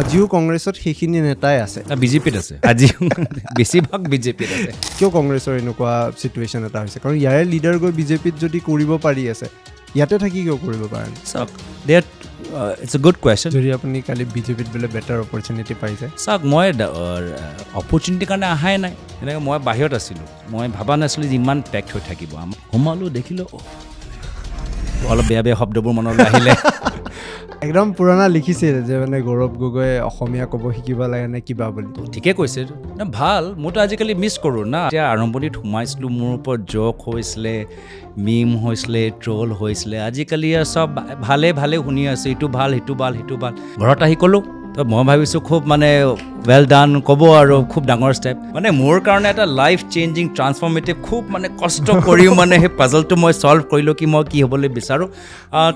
আজিও কংগ্ৰেছত সেইখিনি নেতাই আছে বিজেপিত আছে আজিও বেছিভাগ বিজেপিত আছে কিয় কংগ্ৰেছৰ এনেকুৱা চিটুৱেশ্যন এটা হৈছে কাৰণ ইয়াৰে লিডাৰ গৈ বিজেপিত যদি কৰিব পাৰি আছে ইয়াতে থাকি কিয় কৰিব পাৰে চাওক that it's a good question যদি আপুনি কালি বিজেপিত বোলে বেটাৰ অপৰচুনিটি পাইছে চাওক মই অপৰচুনিটিৰ কাৰণে অহাই নাই এনেকৈ মই বাহিৰত আছিলোঁ মই ভবা নাছিলোঁ যে ইমান পেক হৈ থাকিব আমাৰ সোমালোঁ দেখিলোঁ অলপ বেয়া বেয়া শব্দবোৰ মনলৈ আহিলে একদম পুৰণা লিখিছিল যে মানে গৌৰৱ গগৈয়ে অসমীয়া ক'ব শিকিব লাগে নে কিবা বুলি ঠিকে কৈছে ভাল মইতো আজিকালি মিছ কৰোঁ না এতিয়া আৰম্ভণিত সোমাইছিলোঁ মোৰ ওপৰত জক হৈছিলে মিম হৈছিলে ট্ৰল হৈছিলে আজিকালি আৰু চব ভালে ভালে শুনি আছে ইটো ভাল সিটো ভাল সিটো ভাল ঘৰত আহি ক'লোঁ তো মই ভাবিছোঁ খুব মানে ৱেল ডান ক'ব আৰু খুব ডাঙৰ ষ্টেপ মানে মোৰ কাৰণে এটা লাইফ চেঞ্জিং ট্ৰান্সফৰ্মেটিভ খুব মানে কষ্ট কৰিও মানে সেই পাজলটো মই ছল্ভ কৰিলোঁ কি মই কি হ'বলৈ বিচাৰোঁ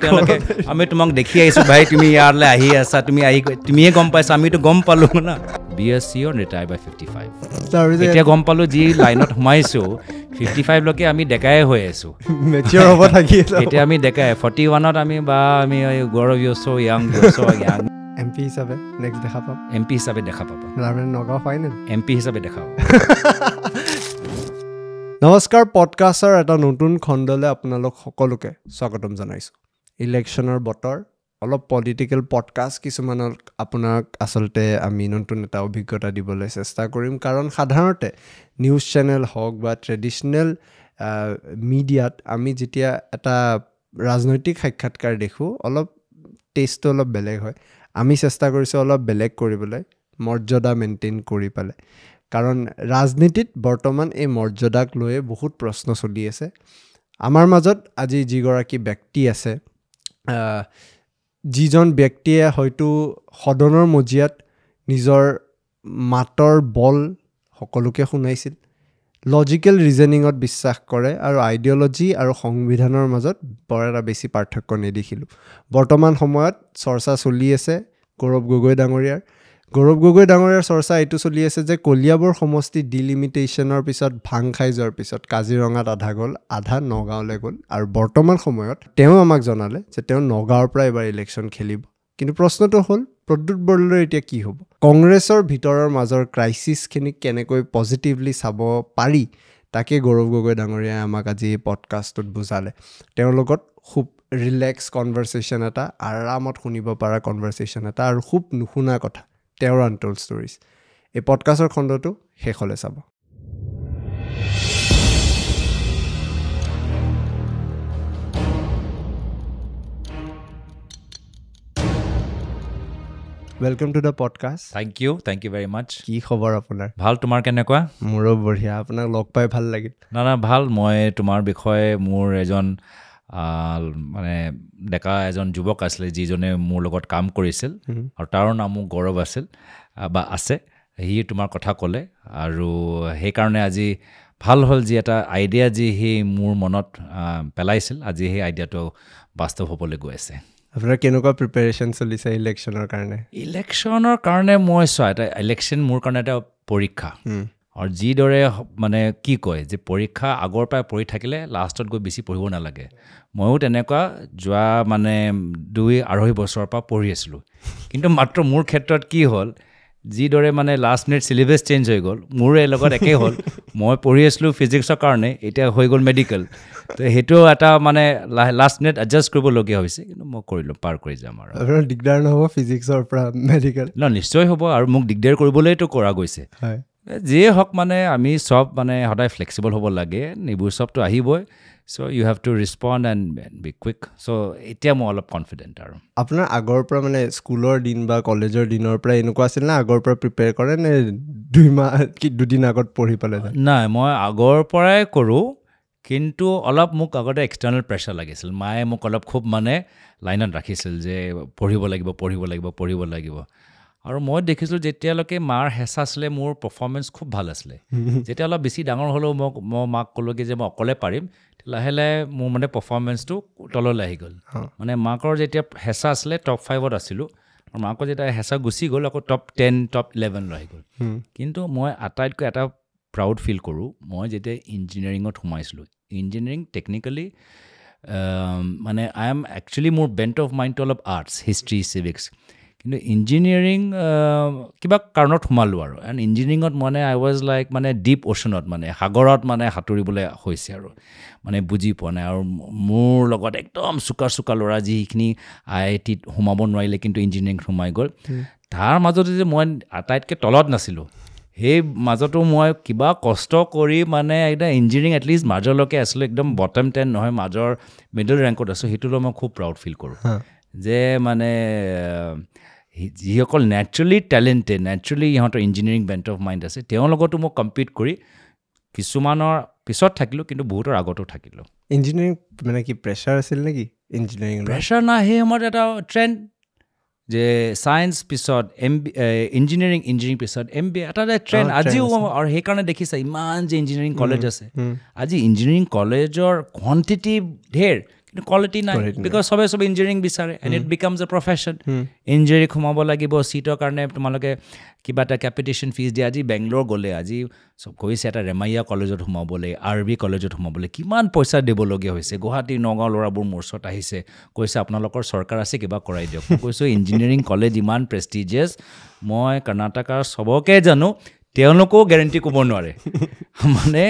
তেওঁলোকে আমি তোমাক দেখি আহিছোঁ ভাই তুমি ইয়ালৈ আহি আছা তুমি আহি তুমিয়ে গম পাইছা আমিতো গম পালোঁ না B S C or retire by fifty five এতিয়া গম পালোঁ যি লাইনত সোমাইছোঁ ফিফটি ফাইভলৈকে আমি ডেকাই হৈ আছোঁ এতিয়া আমি ডেকাই ফৰ্টি ওৱানত আমি বা আমি গৌৰৱ ইয়াং এম পি হিচাপে নেক্সট দেখা পাম এম পি হিচাপে দেখা পাব তাৰমানে নগাঁও ফাইনেল এম পি হিচাপে দেখা পাব নমস্কাৰ পডকাষ্টৰ এটা নতুন খণ্ডলৈ আপোনালোক সকলোকে স্বাগতম জনাইছোঁ ইলেকশ্যনৰ বতৰ অলপ পলিটিকেল পডকাষ্ট কিছুমানক আপোনাক আচলতে আমি নতুন এটা অভিজ্ঞতা দিবলৈ চেষ্টা কৰিম কাৰণ সাধাৰণতে নিউজ চেনেল হওক বা ট্ৰেডিশ্যনেল মিডিয়াত আমি যেতিয়া এটা ৰাজনৈতিক সাক্ষাৎকাৰ দেখোঁ অলপ টেষ্টটো অলপ বেলেগ হয় আমি চেষ্টা কৰিছোঁ অলপ বেলেগ কৰিবলৈ মৰ্যাদা মেইনটেইন কৰি পেলাই কাৰণ ৰাজনীতিত বৰ্তমান এই মৰ্যাদাক লৈয়ে বহুত প্ৰশ্ন চলি আছে আমাৰ মাজত আজি যিগৰাকী ব্যক্তি আছে যিজন ব্যক্তিয়ে হয়তো সদনৰ মজিয়াত নিজৰ মাতৰ বল সকলোকে শুনাইছিল লজিকেল ৰিজনিঙত বিশ্বাস কৰে আৰু আইডিঅ'লজি আৰু সংবিধানৰ মাজত বৰ এটা বেছি পাৰ্থক্য নেদেখিলোঁ বৰ্তমান সময়ত চৰ্চা চলি আছে গৌৰৱ গগৈ ডাঙৰীয়াৰ গৌৰৱ গগৈ ডাঙৰীয়াৰ চৰ্চা এইটো চলি আছে যে কলিয়াবৰ সমষ্টি ডিলিমিটেশ্যনৰ পিছত ভাং খাই যোৱাৰ পিছত কাজিৰঙাত আধা গ'ল আধা নগাঁৱলৈ গ'ল আৰু বৰ্তমান সময়ত তেওঁ আমাক জনালে যে তেওঁ নগাঁৱৰ পৰা এইবাৰ ইলেকশ্যন খেলিব কিন্তু প্ৰশ্নটো হ'ল প্ৰদ্যুৎ বৰলৈ এতিয়া কি হ'ব কংগ্ৰেছৰ ভিতৰৰ মাজৰ ক্ৰাইচিছখিনিক কেনেকৈ পজিটিভলি চাব পাৰি তাকে গৌৰৱ গগৈ ডাঙৰীয়াই আমাক আজি এই পডকাষ্টটোত বুজালে তেওঁৰ লগত খুব ৰিলেক্স কনভাৰচেশ্যন এটা আৰামত শুনিব পৰা কনভাৰ্চেশ্যন এটা আৰু খুব নুশুনা কথা তেওঁৰ আনটোল ষ্টৰিজ এই পডকাষ্টৰ খণ্ডটো শেষলৈ চাব welcome to the podcast thank you thank you very much কি খবৰ আপোনাৰ ভাল তোমাৰ কেনেকুৱা মোৰো বঢ়িয়া আপোনাক লগ পাই ভাল লাগিল না না ভাল মই তোমাৰ বিষয়ে মোৰ এজন মানে ডেকা এজন যুৱক আছিলে যিজনে মোৰ লগত কাম কৰিছিল আৰু তাৰ নামো গৌৰৱ আছিল বা আছে সি তোমাৰ কথা ক'লে আৰু সেইকাৰণে আজি ভাল হ'ল যি এটা আইডিয়া যি সি মোৰ মনত পেলাইছিল আজি সেই আইডিয়াটো বাস্তৱ হ'বলৈ গৈ আছে আপোনাৰ কেনেকুৱা প্ৰিপেৰেশ্যন চলিছে ইলেকশ্যনৰ কাৰণে ইলেকশ্যনৰ কাৰণে মই চোৱা এটা ইলেকশ্যন মোৰ কাৰণে এটা পৰীক্ষা আৰু যিদৰে মানে কি কয় যে পৰীক্ষা আগৰ পৰাই পঢ়ি থাকিলে লাষ্টত গৈ বেছি পঢ়িব নালাগে ময়ো তেনেকুৱা যোৱা মানে দুই আঢ়ৈ বছৰৰ পৰা পঢ়ি আছিলোঁ কিন্তু মাত্ৰ মোৰ ক্ষেত্ৰত কি হ'ল যিদৰে মানে লাষ্ট মিনিট চিলেবাছ চেঞ্জ হৈ গ'ল মোৰো এই লগত একেই হ'ল মই পঢ়ি আছিলোঁ ফিজিক্সৰ কাৰণে এতিয়া হৈ গ'ল মেডিকেল তো সেইটো এটা মানে লাষ্ট মিনিট এডজাষ্ট কৰিবলগীয়া হৈছে কিন্তু মই কৰিলোঁ পাৰ কৰি যাম আৰু দিগদাৰ নহ'ব ফিজিক্সৰ পৰা মেডিকেল ন নিশ্চয় হ'ব আৰু মোক দিগদাৰ কৰিবলৈতো কৰা গৈছে হয় যিয়ে হওক মানে আমি চব মানে সদায় ফ্লেক্সিবল হ'ব লাগে নিবোৰ চবটো আহিবই so' you have to respond and be quick so' এতিয়া মই অলপ কনফিডেণ্ট আৰু আপোনাৰ আগৰ পৰা মানে স্কুলৰ দিন বা কলেজৰ দিনৰ পৰা এনেকুৱা আছিল নে আগৰ পৰা প্ৰিপেয়াৰ কৰে নে দুইমাহ কি দুদিন আগত পঢ়ি পালে নাই মই আগৰ পৰাই কৰোঁ কিন্তু অলপ মোক আগতে এক্সটাৰ্ণেল প্ৰেছাৰ লাগিছিল মায়ে মোক অলপ খুব মানে লাইনত ৰাখিছিল যে পঢ়িব লাগিব পঢ়িব লাগিব পঢ়িব লাগিব আৰু মই দেখিছিলোঁ যেতিয়ালৈকে মাৰ হেঁচা আছিলে মোৰ পাৰফৰ্মেঞ্চ খুব ভাল আছিলে যেতিয়া অলপ বেছি ডাঙৰ হ'লেও মোক মই মাক ক'লোগৈ যে মই অকলে পাৰিম লাহে লাহে মোৰ মানে পাৰফৰ্মেঞ্চটো তললৈ আহি গ'ল মানে মাকৰ যেতিয়া হেঁচা আছিলে টপ ফাইভত আছিলোঁ আৰু মাকৰ যেতিয়া হেঁচা গুচি গ'ল আকৌ টপ টেন টপ ইলেভেনলৈ আহি গ'ল কিন্তু মই আটাইতকৈ এটা প্ৰাউড ফিল কৰোঁ মই যেতিয়া ইঞ্জিনিয়াৰিঙত সোমাইছিলোঁ ইঞ্জিনিয়াৰিং টেকনিকেলি মানে আই এম একচুৱেলি মোৰ বেণ্ট অফ মাইণ্ডটো অলপ আৰ্টছ হিষ্ট্ৰি চিভিক্স কিন্তু ইঞ্জিনিয়াৰিং কিবা কাৰণত সোমালোঁ আৰু এণ্ড ইঞ্জিনিয়াৰিঙত মানে আই ৱাজ লাইক মানে ডিপ অ'চনত মানে সাগৰত মানে সাঁতুৰিবলৈ হৈছে আৰু মানে বুজি পোৱা নাই আৰু মোৰ লগত একদম চোকা চোকা ল'ৰা যিখিনি আই আই টিত সোমাব নোৱাৰিলে কিন্তু ইঞ্জিনিয়াৰিং সোমাই গ'ল তাৰ মাজতে যে মই আটাইতকৈ তলত নাছিলোঁ সেই মাজতো মই কিবা কষ্ট কৰি মানে একদম ইঞ্জিনিয়াৰিং এটলিষ্ট মাজৰলৈকে আছিলোঁ একদম বটম টেন নহয় মাজৰ মিডল ৰেংকত আছোঁ সেইটো লৈ মই খুব প্ৰাউড ফিল কৰোঁ যে মানে যিসকল নেচাৰেলি টেলেণ্টেড নেচাৰেলি ইহঁতৰ ইঞ্জিনিয়াৰিং বেণ্ট অফ মাইণ্ড আছে তেওঁৰ লগতো মই কম্পিট কৰি কিছুমানৰ পিছত থাকিলোঁ কিন্তু বহুতৰ আগতো থাকিলোঁ ইঞ্জিনিয়াৰিং মানে কি প্ৰেছাৰ আছিল নেকি ইঞ্জিনিয়াৰিং প্ৰেছাৰ নাই সেই সময়ত এটা ট্ৰেণ্ড যে চায়েন্স পিছত এম বি ইঞ্জিনিয়াৰিং ইঞ্জিনিয়াৰিং পিছত এম বি এটা এটা ট্ৰেণ্ড oh, আজিও আৰু সেইকাৰণে দেখিছা ইমান যে ইঞ্জিনিয়াৰিং কলেজ আছে আজি ইঞ্জিনিয়াৰিং কলেজৰ কোৱাণ্টিটি ঢেৰ কিন্তু কোৱালিটি নাই বিকজ চবে চবে ইঞ্জিনিয়াৰিং বিচাৰে and it becomes a profession engineering সোমাব লাগিব চিটৰ কাৰণে তোমালোকে কিবা এটা কেপিটেশ্যন ফিজ দিয়া আজি বেংগলোৰ গ'লে আজি চব কৈছে এটা ৰেমাইয়া কলেজত সোমাবলৈ আৰ বি কলেজত সোমাবলৈ কিমান পইচা দিবলগীয়া হৈছে গুৱাহাটী নগাঁও ল'ৰাবোৰ মোৰ ওচৰত আহিছে কৈছে আপোনালোকৰ চৰকাৰ আছে কিবা কৰাই দিয়ক কৈছোঁ ইঞ্জিনিয়াৰিং কলেজ ইমান প্ৰেষ্টিজিয়াছ মই কৰ্ণাটকাৰ চবকে জানো তেওঁলোকেও গেৰেণ্টি ক'ব নোৱাৰে মানে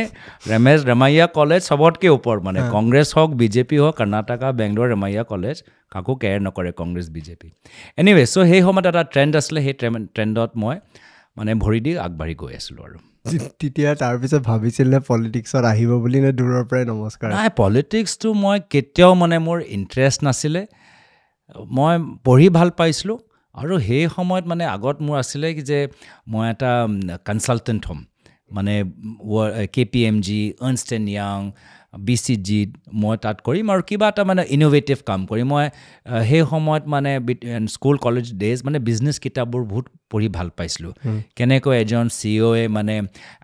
ৰমেশ ৰেমাইয়া কলেজ চবতকৈ ওপৰত মানে কংগ্ৰেছ হওক বিজেপি হওক কৰ্ণাটকা বেংগলৰ ৰেমাইয়া কলেজ কাকো কেয়াৰ নকৰে কংগ্ৰেছ বিজেপি এনিৱে চ' সেই সময়ত এটা ট্ৰেণ্ড আছিলে সেই ট্ৰেণ্ডত মই মানে ভৰি দি আগবাঢ়ি গৈ আছিলোঁ আৰু তেতিয়া তাৰপিছত ভাবিছিল নে পলিটিক্সত আহিব বুলি নে দূৰৰ পৰাই নমস্কাৰ নাই পলিটিক্সটো মই কেতিয়াও মানে মোৰ ইণ্টাৰেষ্ট নাছিলে মই পঢ়ি ভাল পাইছিলোঁ আৰু সেই সময়ত মানে আগত মোৰ আছিলে কি যে মই এটা কনচালটেণ্ট হ'ম মানে K P M G Ernst and Young B C জিত মই তাত কৰিম আৰু কিবা এটা মানে ইন'ভেটিভ কাম কৰিম মই সেই সময়ত মানে স্কুল কলেজ ডেজ মানে বিজনেছ কিতাপবোৰ বহুত পঢ়ি ভাল পাইছিলোঁ কেনেকৈ এজন চি অ'য়ে e মানে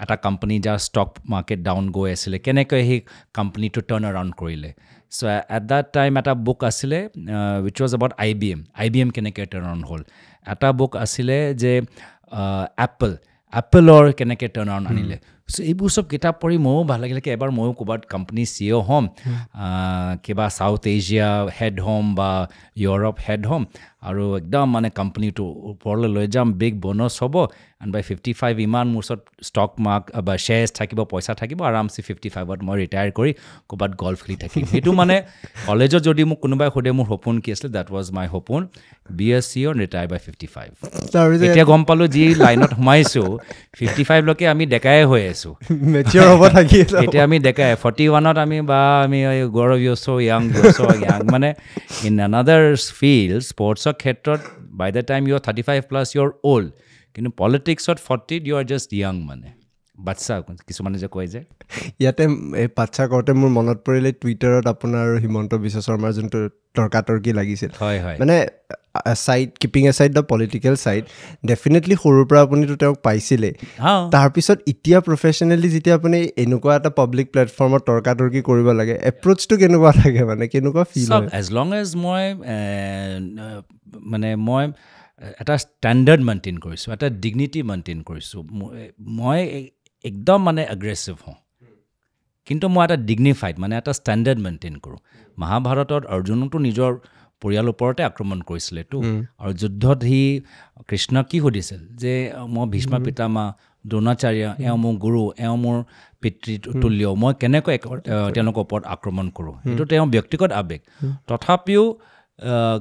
এটা কোম্পানী যাৰ ষ্টক মাৰ্কেট ডাউন গৈ আছিলে কেনেকৈ সেই কোম্পানীটো টাৰ্ণ এৰাউণ্ড কৰিলে চ' এট দ্য টাইম এটা বুক আছিলে which was about I B M I B M কেনেকৈ টাৰ্ণ অন হ'ল এটা বুক আছিলে যে এপল এপলৰ কেনেকৈ টাৰ্ণ অন আনিলে চ' এইবোৰ চব কিতাপ পঢ়ি ময়ো ভাল লাগিলে কি এবাৰ ময়ো ক'ৰবাত কোম্পানী চি অ' হ'ম hmm. কিবা চাউথ এছিয়া হেড হ'ম বা ইউৰোপ হেড হ'ম আৰু একদম মানে কোম্পানীটো ওপৰলৈ লৈ যাম বিগ বনছ হ'ব এণ্ড বাই ফিফটি ফাইভ ইমান মোৰ ওচৰত ষ্টক মাৰ্ক বা শ্বেয়াৰ্ছ থাকিব পইচা থাকিব আৰামচে ফিফটি ফাইভত মই ৰিটায়াৰ কৰি ক'ৰবাত গল্ফ খেলি থাকিম সেইটো মানে কলেজত যদি মোক কোনোবাই সোধে মোৰ সপোন কি আছিলে ডেট ৱাজ মাই সপোন B S C on retire by fifty five এতিয়া গম পালোঁ যি লাইনত সোমাইছোঁ ফিফটি ফাইভলৈকে আমি ডেকাই হৈ আছোঁ এতিয়া আমি ডেকাই ফৰ্টি ওৱানত আমি বা আমি গৌৰৱ ইয়ং ইয়ং মানে ইন এনাডাৰ ফিল্ড স্পৰ্টছ পলিটিক্সৰ ক্ষেত্ৰত by the time you are thirty five plus you are old কিন্তু পলিটিক্সত ফৰ্টিত ইউ আৰ জাষ্ট ইয়াং মানে বাচ্চা কিছুমানে যে কয় যে ইয়াতে এই বাচ্চা কৰোঁতে মোৰ মনত পৰিলে টুইটাৰত আপোনাৰ হিমন্ত বিশ্ব শৰ্মাৰ যোনটো তৰ্কা তৰ্কি লাগিছিল হয় হয় মানে side keeping a side the political side definitely সৰুৰ পৰা আপুনিতো তেওঁক পাইছিলেই তাৰপিছত এতিয়া প্ৰফেচনেলি যেতিয়া আপুনি এনেকুৱা এটা পাব্লিক প্লেটফৰ্মত তৰ্কা তৰ্কি কৰিব লাগে এপ্ৰ'চটো কেনেকুৱা থাকে মানে কেনেকুৱা ফিল এজ লং এজ মই মানে মই এটা ষ্টেণ্ডাৰ্ড মেইনটেইন কৰিছোঁ এটা ডিগনিটি মেইনটেইন কৰিছোঁ মই একদম মানে এগ্ৰেছিভ হওঁ কিন্তু মই এটা ডিগনিফাইড মানে এটা ষ্টেণ্ডাৰ্ড মেইনটেইন কৰোঁ মহাভাৰতত অৰ্জুনতো নিজৰ পৰিয়ালৰ ওপৰতে আক্ৰমণ কৰিছিলেতো আৰু যুদ্ধত সি কৃষ্ণক কি সুধিছিল যে মই ভীষ্ম পিতামা দ্ৰোণাচাৰ্য এওঁ মোৰ গুৰু এওঁ মোৰ পিতৃ তুল্য মই কেনেকৈ তেওঁলোকৰ ওপৰত আক্ৰমণ কৰোঁ সেইটো তেওঁ ব্যক্তিগত আৱেগ তথাপিও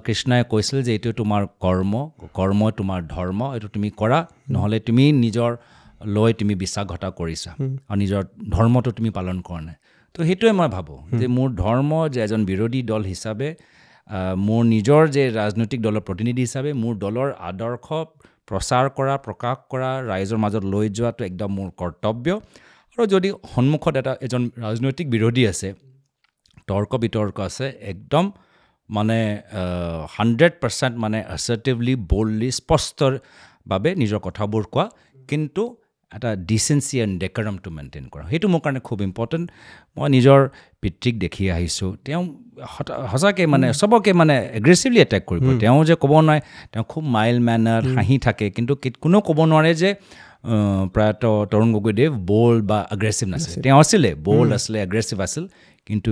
কৃষ্ণাই কৈছিল যে এইটো তোমাৰ কৰ্ম কৰ্ম তোমাৰ ধৰ্ম এইটো তুমি কৰা নহ'লে তুমি নিজৰ লৈ তুমি বিশ্বাসঘটা কৰিছা আৰু নিজৰ ধৰ্মটো তুমি পালন কৰা নাই তো সেইটোৱে মই ভাবোঁ যে মোৰ ধৰ্ম যে এজন বিৰোধী দল হিচাপে মোৰ নিজৰ যে ৰাজনৈতিক দলৰ প্ৰতিনিধি হিচাপে মোৰ দলৰ আদৰ্শ প্ৰচাৰ কৰা প্ৰকাশ কৰা ৰাইজৰ মাজত লৈ যোৱাটো একদম মোৰ কৰ্তব্য আৰু যদি সন্মুখত এটা এজন ৰাজনৈতিক বিৰোধী আছে তৰ্ক বিতৰ্ক আছে একদম মানে হাণ্ড্ৰেড পাৰ্চেণ্ট মানে এচাৰ্টিভলি বল্ডলি স্পষ্টৰভাৱে নিজৰ কথাবোৰ কোৱা কিন্তু এটা ডিচেঞ্চি এণ্ড ডেকাৰমটো মেইনটেইন কৰা সেইটো মোৰ কাৰণে খুব ইম্পৰ্টেণ্ট মই নিজৰ পিতৃক দেখি আহিছোঁ তেওঁ সঁচাকৈ মানে চবকে মানে এগ্ৰেছিভলি এটেক কৰিব তেওঁ যে ক'ব নোৱাৰে তেওঁ খুব মাইল মেনাৰ হাঁহি থাকে কিন্তু কোনেও ক'ব নোৱাৰে যে প্ৰায়ত তৰুণ গগৈদেৱ বল্ড বা এগ্ৰেছিভ নাছিল তেওঁ আছিলে বল্ড আছিলে এগ্ৰেছিভ আছিল কিন্তু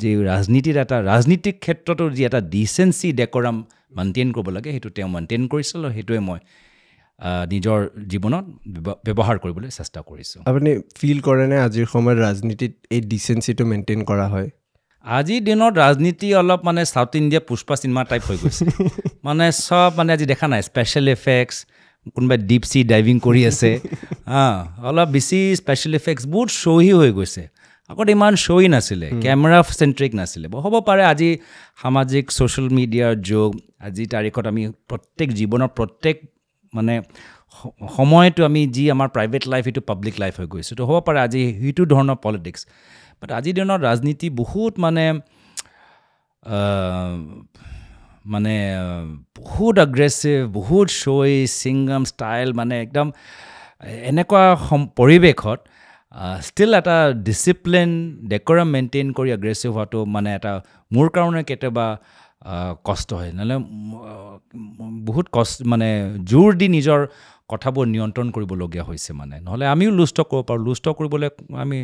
যি ৰাজনীতিত এটা ৰাজনীতিক ক্ষেত্ৰতো যি এটা ডিচেঞ্চি ডেকৰাম মেইনটেইন কৰিব লাগে সেইটো তেওঁ মেইনটেইন কৰিছিল আৰু সেইটোৱে মই নিজৰ জীৱনত ব্যৱহাৰ কৰিবলৈ চেষ্টা কৰিছোঁ আপুনি ফিল কৰেনে আজিৰ সময়ত ৰাজনীতিত এই ডিচেঞ্চিটো মেইনটেইন কৰা হয় আজিৰ দিনত ৰাজনীতি অলপ মানে South India Pushpa cinema type হৈ গৈছে মানে চব মানে আজি দেখা নাই স্পেচিয়েল এফেক্টছ কোনোবাই ডিপ চি ডাইভিং কৰি আছে হা অলপ বেছি স্পেচিয়েল এফেক্টছ বহুত চহী হৈ গৈছে আগতে ইমান শ্ব'ই নাছিলে কেমেৰা চেণ্ট্ৰিক নাছিলে হ'ব পাৰে আজি সামাজিক ছ'চিয়েল মিডিয়াৰ যুগ আজিৰ তাৰিখত আমি প্ৰত্যেক জীৱনৰ প্ৰত্যেক মানে সময়টো আমি যি আমাৰ প্ৰাইভেট লাইফ সেইটো পাব্লিক লাইফ হৈ গৈছোঁ তো হ'ব পাৰে আজি সেইটো ধৰণৰ পলিটিক্স বাট আজিৰ দিনত ৰাজনীতি বহুত মানে মানে বহুত এগ্ৰেছিভ বহুত শ্ব'ই চিংগাম ষ্টাইল মানে একদম এনেকুৱা সম পৰিৱেশত ষ্টিল এটা ডিচিপ্লিন ডেকৰাম মেইনটেইন কৰি এগ্ৰেছিভ হোৱাটো মানে এটা মোৰ কাৰণে কেতিয়াবা কষ্ট হয় নহ'লে বহুত কষ্ট মানে জোৰ দি নিজৰ কথাবোৰ নিয়ন্ত্ৰণ কৰিবলগীয়া হৈছে মানে নহ'লে আমিও লুষ্ট কৰিব পাৰোঁ লুষ্ট কৰিবলৈ আমি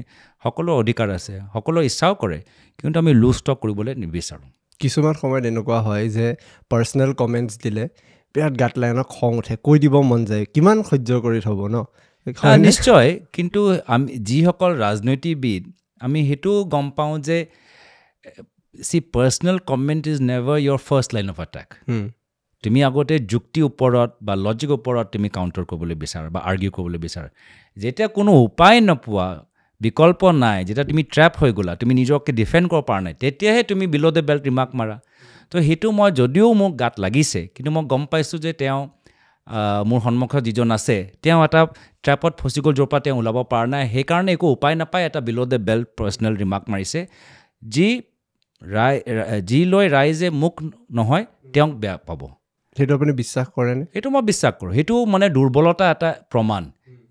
সকলো অধিকাৰ আছে সকলো ইচ্ছাও কৰে কিন্তু আমি লুষ্ট কৰিবলৈ নিবিচাৰোঁ কিছুমান সময়ত এনেকুৱা হয় যে পাৰ্চনেল কমেণ্টছ দিলে বিৰাট গাটলাইনক খং উঠে কৈ দিব মন যায় কিমান সহ্য কৰি থ'ব ন নিশ্চয় কিন্তু আমি যিসকল ৰাজনীতিবিদ আমি সেইটো গম পাওঁ যে see personal comment is never your first line of attack তুমি আগতে যুক্তিৰ ওপৰত বা লজিকৰ ওপৰত তুমি কাউণ্টাৰ কৰিবলৈ বিচাৰা বা আৰ্গিউ কৰিবলৈ বিচাৰা যেতিয়া কোনো উপায় নোপোৱা বিকল্প নাই যেতিয়া তুমি ট্ৰেপ হৈ গ'লা তুমি নিজকে ডিফেণ্ড কৰিব পৰা নাই তেতিয়াহে তুমি বিল' দ্য বেল্ট ৰিমাৰ্ক মাৰা তো সেইটো মই যদিও মোক গাত লাগিছে কিন্তু মই গম পাইছোঁ যে তেওঁ মোৰ সন্মুখত যিজন আছে তেওঁ এটা ট্ৰেপত ফচি গ'ল য'ৰ পৰা তেওঁ ওলাব পৰা নাই সেইকাৰণে একো উপায় নাপায় এটা below' the belt personal remark মাৰিছে যি ৰাই যি লৈ ৰাইজে মোক নহয় তেওঁক বেয়া পাব সেইটো আপুনি বিশ্বাস কৰেনে সেইটো মই বিশ্বাস কৰোঁ সেইটো মানে দুৰ্বলতা এটা প্ৰমাণ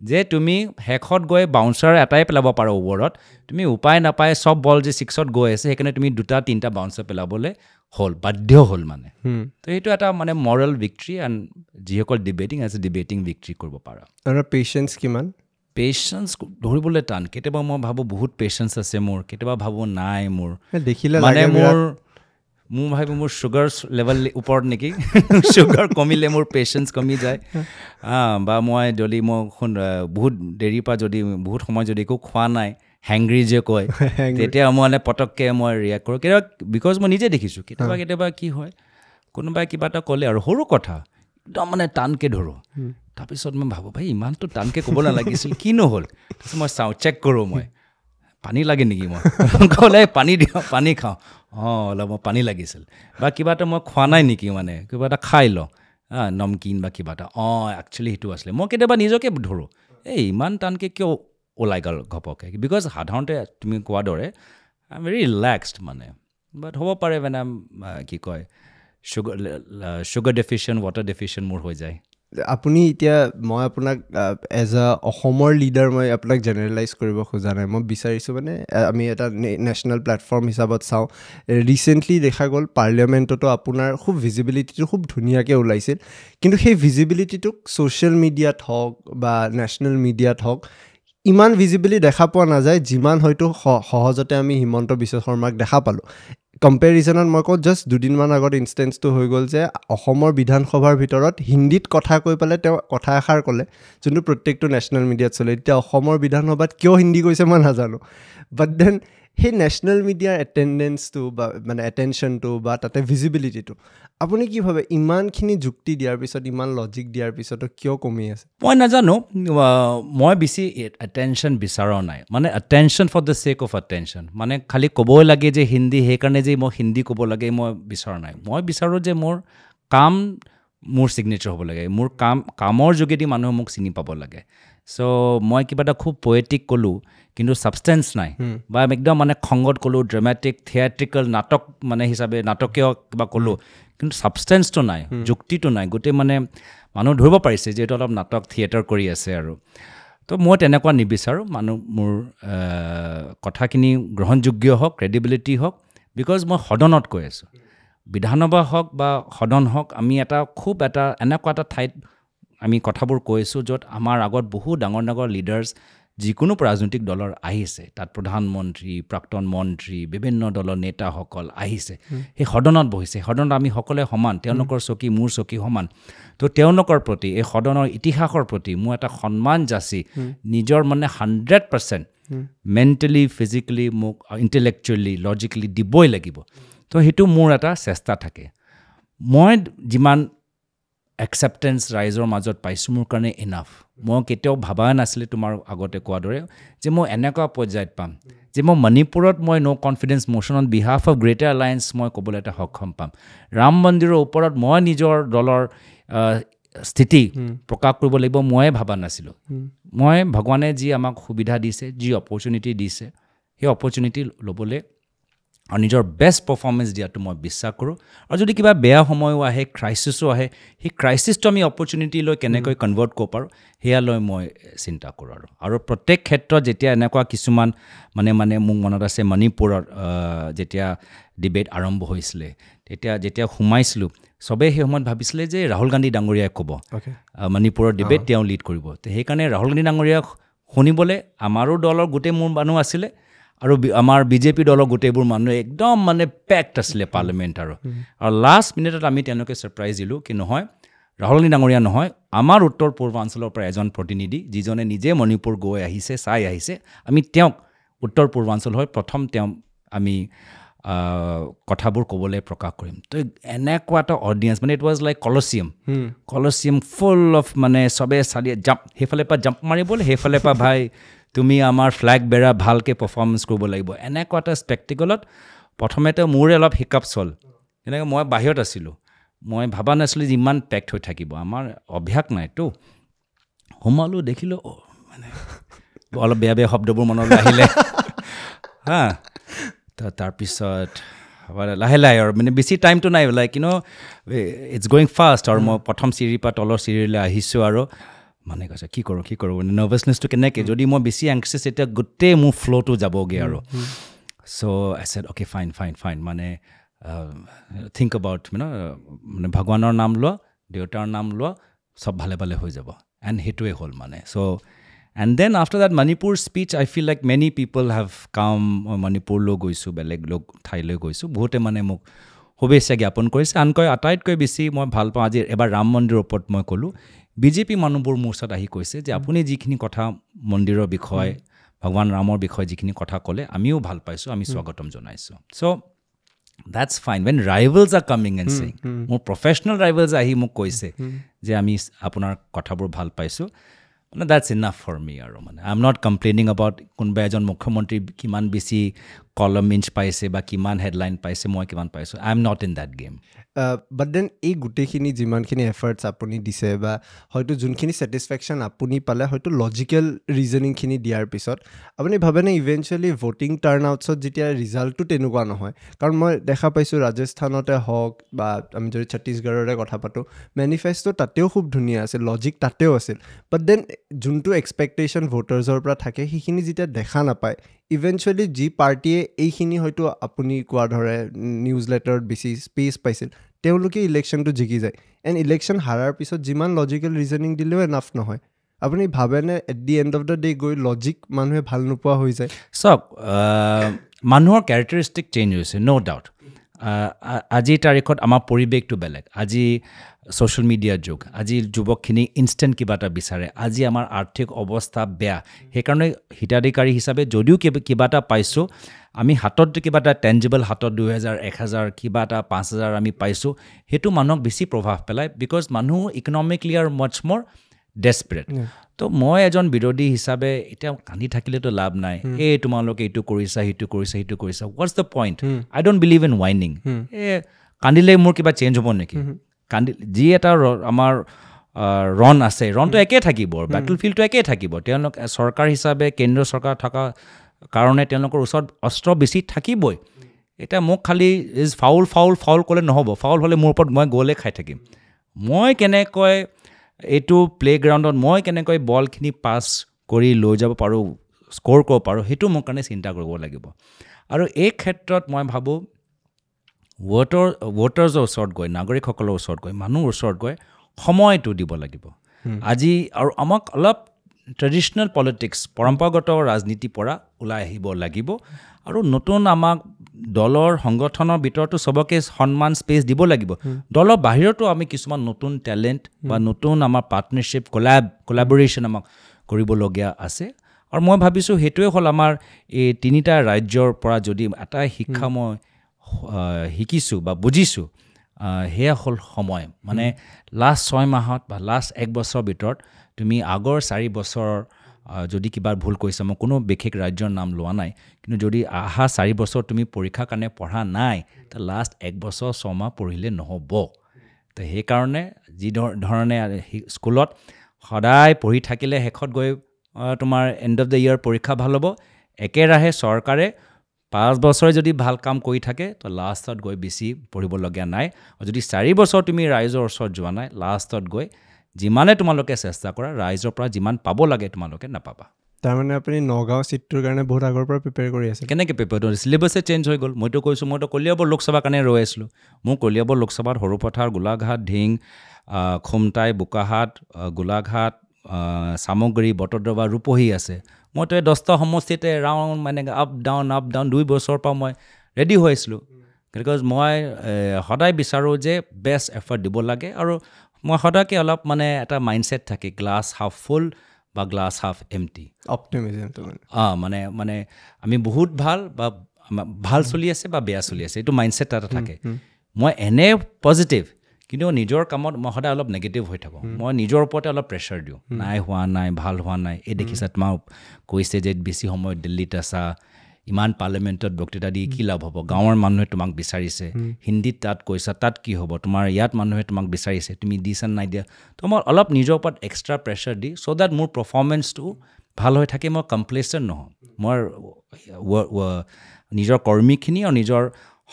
যে তুমি শেষত গৈ বাউন্সাৰ এটাই পেলাব পাৰোঁ অ'ভাৰত তুমি উপায় নাপায় চব বল যে ছিক্সত গৈ আছে সেইকাৰণে তুমি দুটা তিনিটা বাউন্সাৰ পেলাবলৈ হ'ল বাধ্য হ'ল মানে তো সেইটো এটা মানে মৰেল ভিক্ট্ৰি এণ্ড যিসকল ডিবেটিং আছে ডিবেটিং ভিক্ট্ৰি কৰিব পাৰা পেচেঞ্চ কিমান পেচেঞ্চ ধৰিবলৈ টান কেতিয়াবা মই ভাবোঁ বহুত পেচেঞ্চ আছে মোৰ কেতিয়াবা ভাবোঁ নাই মোৰ দেখিলে মানে মোৰ মোৰ ভাবি মোৰ চুগাৰ লেভেল ওপৰত নেকি চুগাৰ কমিলে মোৰ পেচেঞ্চ কমি যায় বা মই যদি মই বহুত দেৰিৰ পৰা যদি বহুত সময় যদি একো খোৱা নাই হেংগ্ৰী যে কয় তেতিয়া মই মানে পটককৈ মই ৰিয়েক্ট কৰোঁ কেতিয়াবা বিকজ মই নিজে দেখিছোঁ কেতিয়াবা কেতিয়াবা কি হয় কোনোবাই কিবা এটা ক'লে আৰু সৰু কথা একদম মানে টানকৈ ধৰোঁ তাৰপিছত মই ভাবোঁ ভাই ইমানটো টানকৈ ক'ব নালাগিছিল কি নহ'ল তাৰপিছত মই চাওঁ চেক কৰোঁ মই পানী লাগে নেকি মই ক'লে পানী দিওঁ পানী খাওঁ অঁ অলপ মই পানী লাগিছিল বা কিবা এটা মই খোৱা নাই নেকি মানে কিবা এটা খাই লওঁ নমকিন বা কিবা এটা অঁ একচুৱেলি সেইটো আছিলে মই কেতিয়াবা নিজকে ধৰোঁ এই ইমান টানকৈ কিয় ওলাই গ'ল ঘপকে বিকজ সাধাৰণতে তুমি কোৱা দৰে আই এম ভেৰি ৰিলেক্সড মানে বাট হ'ব পাৰে মানে কি কয় sugar sugar deficient water deficient মোৰ হৈ যায় আপুনি এতিয়া মই আপোনাক এজ আ অসমৰ লিডাৰ মই আপোনাক জেনেৰেলাইজ কৰিব খোজা নাই মই বিচাৰিছোঁ মানে আমি এটা নেশ্যনেল প্লেটফৰ্ম হিচাপত চাওঁ ৰিচেণ্টলি দেখা গ'ল পাৰ্লিয়ামেণ্টতো আপোনাৰ খুব ভিজিবিলিটিটো খুব ধুনীয়াকৈ ওলাইছিল কিন্তু সেই ভিজিবিলিটিটোক ছ'চিয়েল মিডিয়াত হওক বা নেশ্যনেল মিডিয়াত হওক ইমান ভিজিবিলি দেখা পোৱা নাযায় যিমান হয়তো সহজতে আমি হিমন্ত বিশ্ব শৰ্মাক দেখা পালোঁ কম্পেৰিজনত মই কওঁ জাষ্ট দুদিনমান আগত ইনষ্টেঞ্চটো হৈ গ'ল যে অসমৰ বিধানসভাৰ ভিতৰত হিন্দীত কথা কৈ পেলাই তেওঁ কথা এষাৰ ক'লে যোনটো প্ৰত্যেকটো নেশ্যনেল মিডিয়াত চলে এতিয়া অসমৰ বিধানসভাত কিয় হিন্দী কৈছে মই নাজানো বাট দেন সেই নেশ্যনেল মিডিয়াৰ এটেণ্ডেঞ্চটো বা মানে এটেনশ্যনটো বা তাতে ভিজিবিলিটিটো আপুনি কি ভাবে ইমানখিনি যুক্তি দিয়াৰ পিছত ইমান লজিক দিয়াৰ পিছতো কিয় কমি আছে মই নাজানো মই বেছি এটেনশ্যন বিচৰা নাই মানে attention for the sake of attention মানে খালী ক'বই লাগে যে হিন্দী সেইকাৰণে যে মই হিন্দী ক'ব লাগে মই বিচৰা নাই মই বিচাৰোঁ যে মোৰ কাম মোৰ ছিগনেচাৰ হ'ব লাগে মোৰ কাম কামৰ যোগেদি মানুহে মোক চিনি পাব লাগে চ' মই কিবা এটা খুব পয়েটিক ক'লোঁ কিন্তু ছাবষ্টেঞ্চ নাই বা একদম মানে খংগত ক'লোঁ ড্ৰেমেটিক থিয়েট্ৰিকেল নাটক মানে হিচাপে নাটকীয় কিবা ক'লোঁ কিন্তু ছাবষ্টেঞ্চটো নাই যুক্তিটো নাই গোটেই মানে মানুহ ধৰিব পাৰিছে যে এইটো অলপ নাটক থিয়েটাৰ কৰি আছে আৰু তো মই তেনেকুৱা নিবিচাৰোঁ মানুহ মোৰ কথাখিনি গ্ৰহণযোগ্য হওক ক্ৰেডিবিলিটি হওক বিকজ মই সদনত কৈ আছোঁ বিধানসভা হওক বা সদন হওক আমি এটা খুব এটা এনেকুৱা এটা ঠাইত আমি কথাবোৰ কৈছোঁ য'ত আমাৰ আগত বহু ডাঙৰ ডাঙৰ লিডাৰ্ছ যিকোনো ৰাজনৈতিক দলৰ আহিছে তাত প্ৰধানমন্ত্ৰী প্ৰাক্তন মন্ত্ৰী বিভিন্ন দলৰ নেতাসকল আহিছে সেই সদনত বহিছে সদনত আমি সকলোৱে সমান তেওঁলোকৰ চকী মোৰ চকী সমান তো তেওঁলোকৰ প্ৰতি এই সদনৰ ইতিহাসৰ প্ৰতি মোৰ এটা সন্মান যাচি নিজৰ মানে হাণ্ড্ৰেড পাৰ্চেণ্ট মেণ্টেলি ফিজিকেলি মোক ইণ্টেলেকচুৱেলি লজিকেলি দিবই লাগিব তো সেইটো মোৰ এটা চেষ্টা থাকে মই যিমান একচেপ্টেঞ্চ ৰাইজৰ মাজত পাইছোঁ মোৰ কাৰণে ইনাফ মই কেতিয়াও ভবা নাছিলে তোমাৰ আগতে কোৱাৰ দৰে যে মই এনেকুৱা পৰ্যায়ত পাম যে মই মণিপুৰত মই no' confidence motion on behalf of greater alliance মই ক'বলৈ এটা সক্ষম পাম ৰাম মন্দিৰৰ ওপৰত মই নিজৰ দলৰ স্থিতি প্ৰকাশ কৰিব লাগিব ময়ে ভবা নাছিলোঁ মই ভগৱানে যি আমাক সুবিধা দিছে যি অপৰচুনিটি দিছে সেই অপৰচুনিটি ল'বলৈ আৰু নিজৰ বেষ্ট পাৰফৰ্মেন্স দিয়াটো মই বিশ্বাস কৰোঁ আৰু যদি কিবা বেয়া সময়ো আহে ক্ৰাইচিছো আহে সেই ক্ৰাইচিছটো আমি অপৰচুনিটি লৈ কেনেকৈ কনভাৰ্ট কৰিব পাৰোঁ সেয়া লৈ মই চিন্তা কৰোঁ আৰু আৰু প্ৰত্যেক ক্ষেত্ৰত যেতিয়া এনেকুৱা কিছুমান মানে মানে মোৰ মনত আছে মণিপুৰত যেতিয়া ডিবেট আৰম্ভ হৈছিলে তেতিয়া যেতিয়া সোমাইছিলোঁ চবেই সেই সময়ত ভাবিছিলে যে ৰাহুল গান্ধী ডাঙৰীয়াই ক'ব মণিপুৰৰ ডিবেট তেওঁ লিড কৰিব তো সেইকাৰণে ৰাহুল গান্ধী ডাঙৰীয়াক শুনিবলৈ আমাৰো দলৰ গোটেই মোৰ মানুহ আছিলে আৰু আমাৰ বিজেপি দলৰ গোটেইবোৰ মানুহ একদম মানে পেক্ট আছিলে পাৰ্লিমেণ্ট আৰু আৰু লাষ্ট মিনিটত আমি তেওঁলোকে ছাৰপ্ৰাইজ দিলোঁ কি নহয় ৰাহুলনী ডাঙৰীয়া নহয় আমাৰ উত্তৰ পূৰ্বাঞ্চলৰ পৰা এজন প্ৰতিনিধি যিজনে নিজে মণিপুৰ গৈ আহিছে চাই আহিছে আমি তেওঁক উত্তৰ পূৰ্বাঞ্চল হৈ প্ৰথম তেওঁ আমি কথাবোৰ ক'বলৈ প্ৰকাশ কৰিম তো এনেকুৱা এটা অডিয়েঞ্চ মানে it was like coliseum coliseum full of মানে চবে চালি জাম্প সেইফালে পৰা জাম্প মাৰিবলৈ সেইফালে পৰা ভাই তুমি আমাৰ ফ্লেগ বেৰা ভালকৈ পাৰফৰ্মেঞ্চ কৰিব লাগিব এনেকুৱা এটা স্পেক্টিকলত প্ৰথমেতে মোৰে অলপ হিকআপছ চ'ল যেনেকৈ মই বাহিৰত আছিলোঁ মই ভবা নাছিলোঁ যে ইমান পেক্ট হৈ থাকিব আমাৰ অভ্যাস নাইতো সোমালোঁ দেখিলোঁ অ' মানে অলপ বেয়া বেয়া শব্দবোৰ মনলৈ আহিলে হা তাৰপিছত লাহে লাহে আৰু মানে বেছি টাইমটো নাই লাইক কিন্তু ইটছ গ'য়িং ফাষ্ট আৰু মই প্ৰথম চিৰিৰ পৰা তলৰ চিৰিলৈ আহিছোঁ আৰু মানে কৈছে কি কৰোঁ কি কৰোঁ মানে নাৰ্ভাছনেছটো কেনেকৈ যদি মই বেছি এংচিয়াছ এতিয়া গোটেই মোৰ ফ্ল'টো যাবগৈ আৰু so' I said okay fine fine fine মানে থিংক এবাউট মানে মানে ভগৱানৰ নাম লোৱা দেউতাৰ নাম লোৱা চব ভালে ভালে হৈ যাব এণ্ড সেইটোৱে হ'ল মানে so' and then after that Manipur speech I feel like many people have come মই মণিপুৰলৈ গৈছোঁ বেলেগ লোক ঠাইলৈ গৈছোঁ বহুতে মানে মোক শুভেচ্ছা জ্ঞাপন কৰিছে আনকৈ আটাইতকৈ বেছি মই ভাল পাওঁ আজি এবাৰ ৰাম মন্দিৰৰ ওপৰত মই ক'লোঁ বিজেপি মানুহবোৰ মোৰ ওচৰত আহি কৈছে যে আপুনি যিখিনি কথা মন্দিৰৰ বিষয়ে ভগৱান ৰামৰ বিষয়ে যিখিনি কথা ক'লে আমিও ভাল পাইছোঁ আমি স্বাগতম জনাইছোঁ so' that's fine when rivals are coming and চিং মোৰ প্ৰফেশ্যনেল ৰাইভেলছ আহি মোক কৈছে যে আমি আপোনাৰ কথাবোৰ ভাল পাইছোঁ মানে দেটছ ইনাফ ফৰ মি আৰু মানে I am not complaining about কোনোবা এজন মুখ্যমন্ত্ৰী কিমান বেছি কলম ইঞ্চ পাইছে বা কিমান হেডলাইন পাইছে মই কিমান পাইছোঁ I am not in that game but then এই গোটেইখিনি যিমানখিনি এফাৰ্টছ আপুনি দিছে বা হয়তো যোনখিনি ছেটিছফেকশ্যন আপুনি পালে হয়তো লজিকেল ৰিজনিংখিনি দিয়াৰ পিছত আপুনি ভাবেনে ইভেঞ্চুৱেলি ভোটিং টাৰ্ণ আউটছত যেতিয়া ৰিজাল্টটো তেনেকুৱা নহয় কাৰণ মই দেখা পাইছোঁ ৰাজস্থানতে হওক বা আমি যদি ছত্তীশগড়ৰে কথা পাতোঁ মেনিফেষ্টো তাতেও খুব ধুনীয়া আছিল লজিক তাতেও আছিল বাট দেন যোনটো এক্সপেক্টেশ্যন ভোটাৰ্ছৰ পৰা থাকে সেইখিনি যেতিয়া দেখা নাপায় ইভেনচুৱেলি যি পাৰ্টীয়ে এইখিনি হয়তো আপুনি কোৱা ধৰে নিউজ লেটাৰত বেছি স্পেচ পাইছিল তেওঁলোকে ইলেকশ্যনটো জিকি যায় এণ্ড ইলেকশ্যন হাৰাৰ পিছত যিমান লজিকেল ৰিজনিং দিলেও এনাফ নহয় আপুনি ভাবেনে at the end of the day গৈ লজিক মানুহে ভাল নোপোৱা হৈ যায় চাওক মানুহৰ কেৰেক্টাৰিষ্টিক চেঞ্জ হৈছে ন' ডাউট আজিৰ তাৰিখত আমাৰ পৰিৱেশটো বেলেগ আজি ছ'চিয়েল মিডিয়াৰ যুগ আজি যুৱকখিনি ইনষ্টেণ্ট কিবা এটা বিচাৰে আজি আমাৰ আৰ্থিক অৱস্থা বেয়া সেইকাৰণে হিতাধিকাৰী হিচাপে যদিও কিবা কিবা এটা পাইছোঁ আমি হাতত কিবা এটা টেঞ্জেবল হাতত দুহেজাৰ এক হাজাৰ কিবা এটা পাঁচ হাজাৰ আমি পাইছোঁ সেইটো মানুহক বেছি প্ৰভাৱ পেলায় বিকজ মানুহ ইকনমিকলি আৰু মাছ মোৰ ডেছপ্ৰেট তো মই এজন বিৰোধী হিচাপে এতিয়া কান্দি থাকিলেতো লাভ নাই hmm. এই তোমালোকে এইটো কৰিছা সেইটো কৰিছা সেইটো কৰিছা what's the point I don't believe in ৱাইনিং এই কান্দিলে মোৰ কিবা চেঞ্জ হ'ব নেকি hmm. কান্দি যি এটা আমাৰ ৰণ আছে ৰণটো hmm. একেই থাকিব বেটল ফিল্ডটো একেই থাকিব তেওঁলোক চৰকাৰ হিচাপে কেন্দ্ৰীয় চৰকাৰ থকা কাৰণে তেওঁলোকৰ ওচৰত অস্ত্ৰ বেছি থাকিবই এতিয়া মোক খালী ইজ ফাউল ফাউল ফাউল ক'লে নহ'ব ফাউল হ'লে মোৰ ওপৰত মই গ'লে খাই থাকিম মই কেনেকৈ এইটো প্লে'গ্ৰাউণ্ডত মই কেনেকৈ বলখিনি পাছ কৰি লৈ যাব পাৰোঁ স্ক'ৰ কৰিব পাৰোঁ সেইটো মোৰ কাৰণে চিন্তা কৰিব লাগিব আৰু এই ক্ষেত্ৰত মই ভাবোঁ ৱৰ্টৰ ৱৰ্টাৰ্ছৰ ওচৰত গৈ নাগৰিকসকলৰ ওচৰত গৈ মানুহৰ ওচৰত গৈ সময়টো দিব লাগিব আজি আৰু আমাক অলপ ট্ৰেডিশ্যনেল পলিটিক্স পৰম্পৰাগত ৰাজনীতিৰ পৰা ওলাই আহিব লাগিব আৰু নতুন আমাক দলৰ সংগঠনৰ ভিতৰতো চবকে সন্মান স্পেচ দিব লাগিব দলৰ বাহিৰতো আমি কিছুমান নতুন টেলেণ্ট বা নতুন আমাৰ পাৰ্টনাৰশ্বিপ কলাব কলাবৰেশ্যন আমাক কৰিবলগীয়া আছে আৰু মই ভাবিছোঁ সেইটোৱে হ'ল আমাৰ এই তিনিটা ৰাজ্যৰ পৰা যদি এটা শিক্ষা মই শিকিছোঁ বা বুজিছোঁ সেয়া হ'ল সময় মানে লাষ্ট ছয় মাহত বা লাষ্ট এক বছৰৰ ভিতৰত তুমি আগৰ চাৰি বছৰৰ যদি কিবা ভুল কৈছে মই কোনো বিশেষ ৰাজ্যৰ নাম লোৱা নাই কিন্তু যদি অহা চাৰি বছৰ তুমি পৰীক্ষাৰ কাৰণে পঢ়া নাই তে লাষ্ট এক বছৰ ছমাহ পঢ়িলে নহ'ব তো সেইকাৰণে যি ধৰণে স্কুলত সদায় পঢ়ি থাকিলে শেষত গৈ তোমাৰ এণ্ড অফ দ্য ইয়েৰ পৰীক্ষা ভাল হ'ব একেৰাহে চৰকাৰে পাঁচ বছৰে যদি ভাল কাম কৰি থাকে তো লাষ্টত গৈ বেছি পঢ়িবলগীয়া নাই যদি চাৰি বছৰ তুমি ৰাইজৰ ওচৰত যোৱা নাই লাষ্টত গৈ যিমানে তোমালোকে চেষ্টা কৰা ৰাইজৰ পৰা যিমান পাব লাগে তোমালোকে নাপাবা তাৰমানে আপুনি নগাঁও চিটটোৰ কাৰণে বহুত আগৰ পৰা প্ৰিপেয়াৰ কৰি আছে কেনেকৈ প্ৰিপেয়াৰ কৰিছোঁ চিলেবাছে চেঞ্জ হৈ গ'ল মইতো কৈছোঁ মইতো কলিয়াবৰ লোকসভাৰ কাৰণে ৰৈ আছিলোঁ মোৰ কলিয়াবৰ লোকসভাত সৰুপথাৰ গোলাঘাট ঢিং খুমটাই বোকাহাট গোলাঘাট চামগুৰি বটদ্ৰবা ৰূপহী আছে মইতো এই দহটা সমষ্টিতে ৰাউণ্ড মানে আপ ডাউন আপ ডাউন দুই বছৰৰ পৰা মই ৰেডি হৈ আছিলোঁ গতিকে মই সদায় বিচাৰোঁ যে বেষ্ট এফাৰ্ট দিব লাগে আৰু মই সদায়কে অলপ মানে এটা মাইণ্ডছেট থাকে গ্লাছ হাফ ফুল বা গ্লাছ হাফ এম টি অপ্টিমিজিমটো অঁ মানে মানে আমি বহুত ভাল বা ভাল চলি আছে বা বেয়া চলি আছে এইটো মাইণ্ডছেট এটা থাকে মই এনে পজিটিভ কিন্তু নিজৰ কামত মই সদায় অলপ নেগেটিভ হৈ থাকোঁ মই নিজৰ ওপৰতে অলপ প্ৰেছাৰ দিওঁ নাই হোৱা নাই ভাল হোৱা নাই এই দেখিছা তোমাৰ কৈছে যে বেছি সময়ত দিল্লীত আছা ইমান পাৰ্লিয়ামেণ্টত বক্তৃতা দি কি লাভ হ'ব গাঁৱৰ মানুহে তোমাক বিচাৰিছে হিন্দীত তাত কৈছা তাত কি হ'ব তোমাৰ ইয়াত মানুহে তোমাক বিচাৰিছে তুমি দিছা নাই দিয়া তো মই অলপ নিজৰ ওপৰত এক্সট্ৰা প্ৰেছাৰ দি চ' ডেট মোৰ পাৰফৰ্মেঞ্চটো ভাল হৈ থাকে মই কমপ্লেচন নহওঁ মই নিজৰ কৰ্মীখিনি আৰু নিজৰ